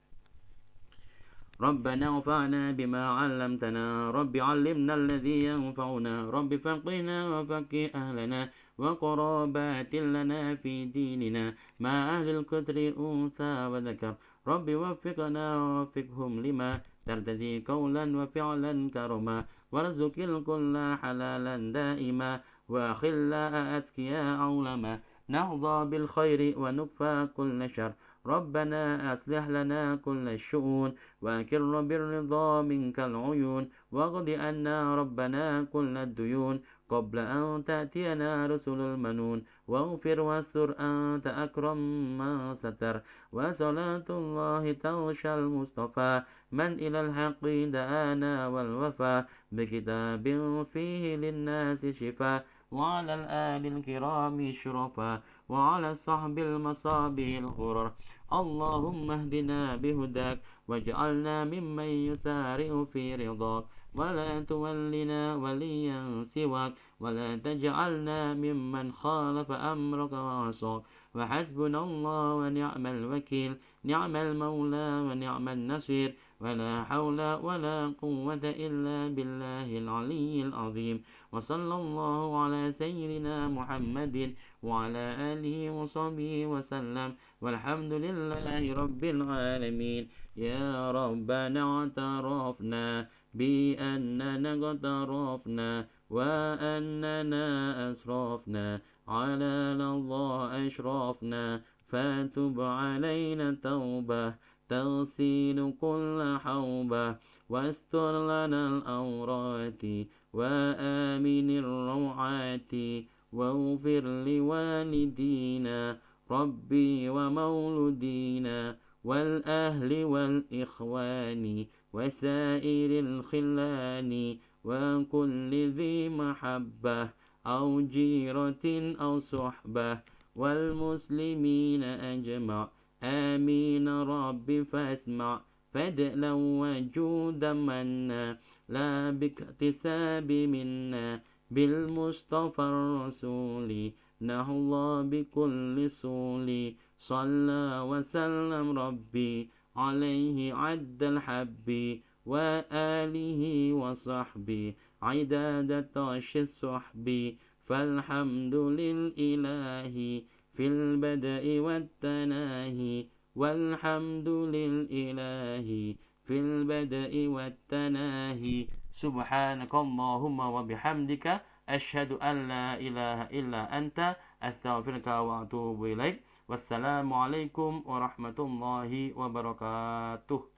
Speaker 1: ربنا وفعنا بما علمتنا رب علمنا الذي ينفعنا رب فقنا وفق أهلنا وقرابات لنا في ديننا ما أهل القدر أنثى وذكر رب وفقنا ووفقهم لما ترتدي قولا وفعلا كرما وارزق الكل حلالا دائما وخلاء أذكياء علما نهضى بالخير ونكفى كل شر ربنا أصلح لنا كل الشؤون وأكر بالرضا منك العيون واغض أنا ربنا كل الديون قبل أن تأتينا رسل المنون واغفر واستر أنت أكرم من ستر وصلاة الله تغشى المصطفى من إلى الحق دعانا والوفى بكتاب فيه للناس شفاء وعلى الآل الكرام شرفا وعلى صحب المصابي الغرر اللهم اهدنا بهداك واجعلنا ممن يسارع في رضاك ولا تولنا وليا سواك ولا تجعلنا ممن خالف أمرك وعصاك وحسبنا الله ونعم الوكيل نعم المولى ونعم النصير ولا حول ولا قوة إلا بالله العلي العظيم وصلى الله على سيدنا محمد وعلى آله وصحبه وسلم والحمد لله رب العالمين يا ربنا اعترفنا بأننا اقترفنا وأننا أسرفنا على الله أشرفنا فتب علينا توبة تغسل كل حوبة واستر لنا الأورات وآمن الروعات واغفر لوالدينا ربي ومولدينا والأهل والإخوان وسائر الخلان وكل ذي محبة أو جيرة أو صحبة والمسلمين أجمع آمين رب فاسمع فادلوا وجود منا لا باكتساب منا بالمصطفى الرسول نهى الله بكل صول صلى وسلم ربي عليه عد الحب وآله وصحبي عداد طش الصحب فالحمد للإله في البدء والتناهي والحمد للإله في البدء والتناهي سبحانك اللهم وبحمدك أشهد أن لا إله إلا أنت أستغفرك وأتوب إليك والسلام عليكم ورحمة الله وبركاته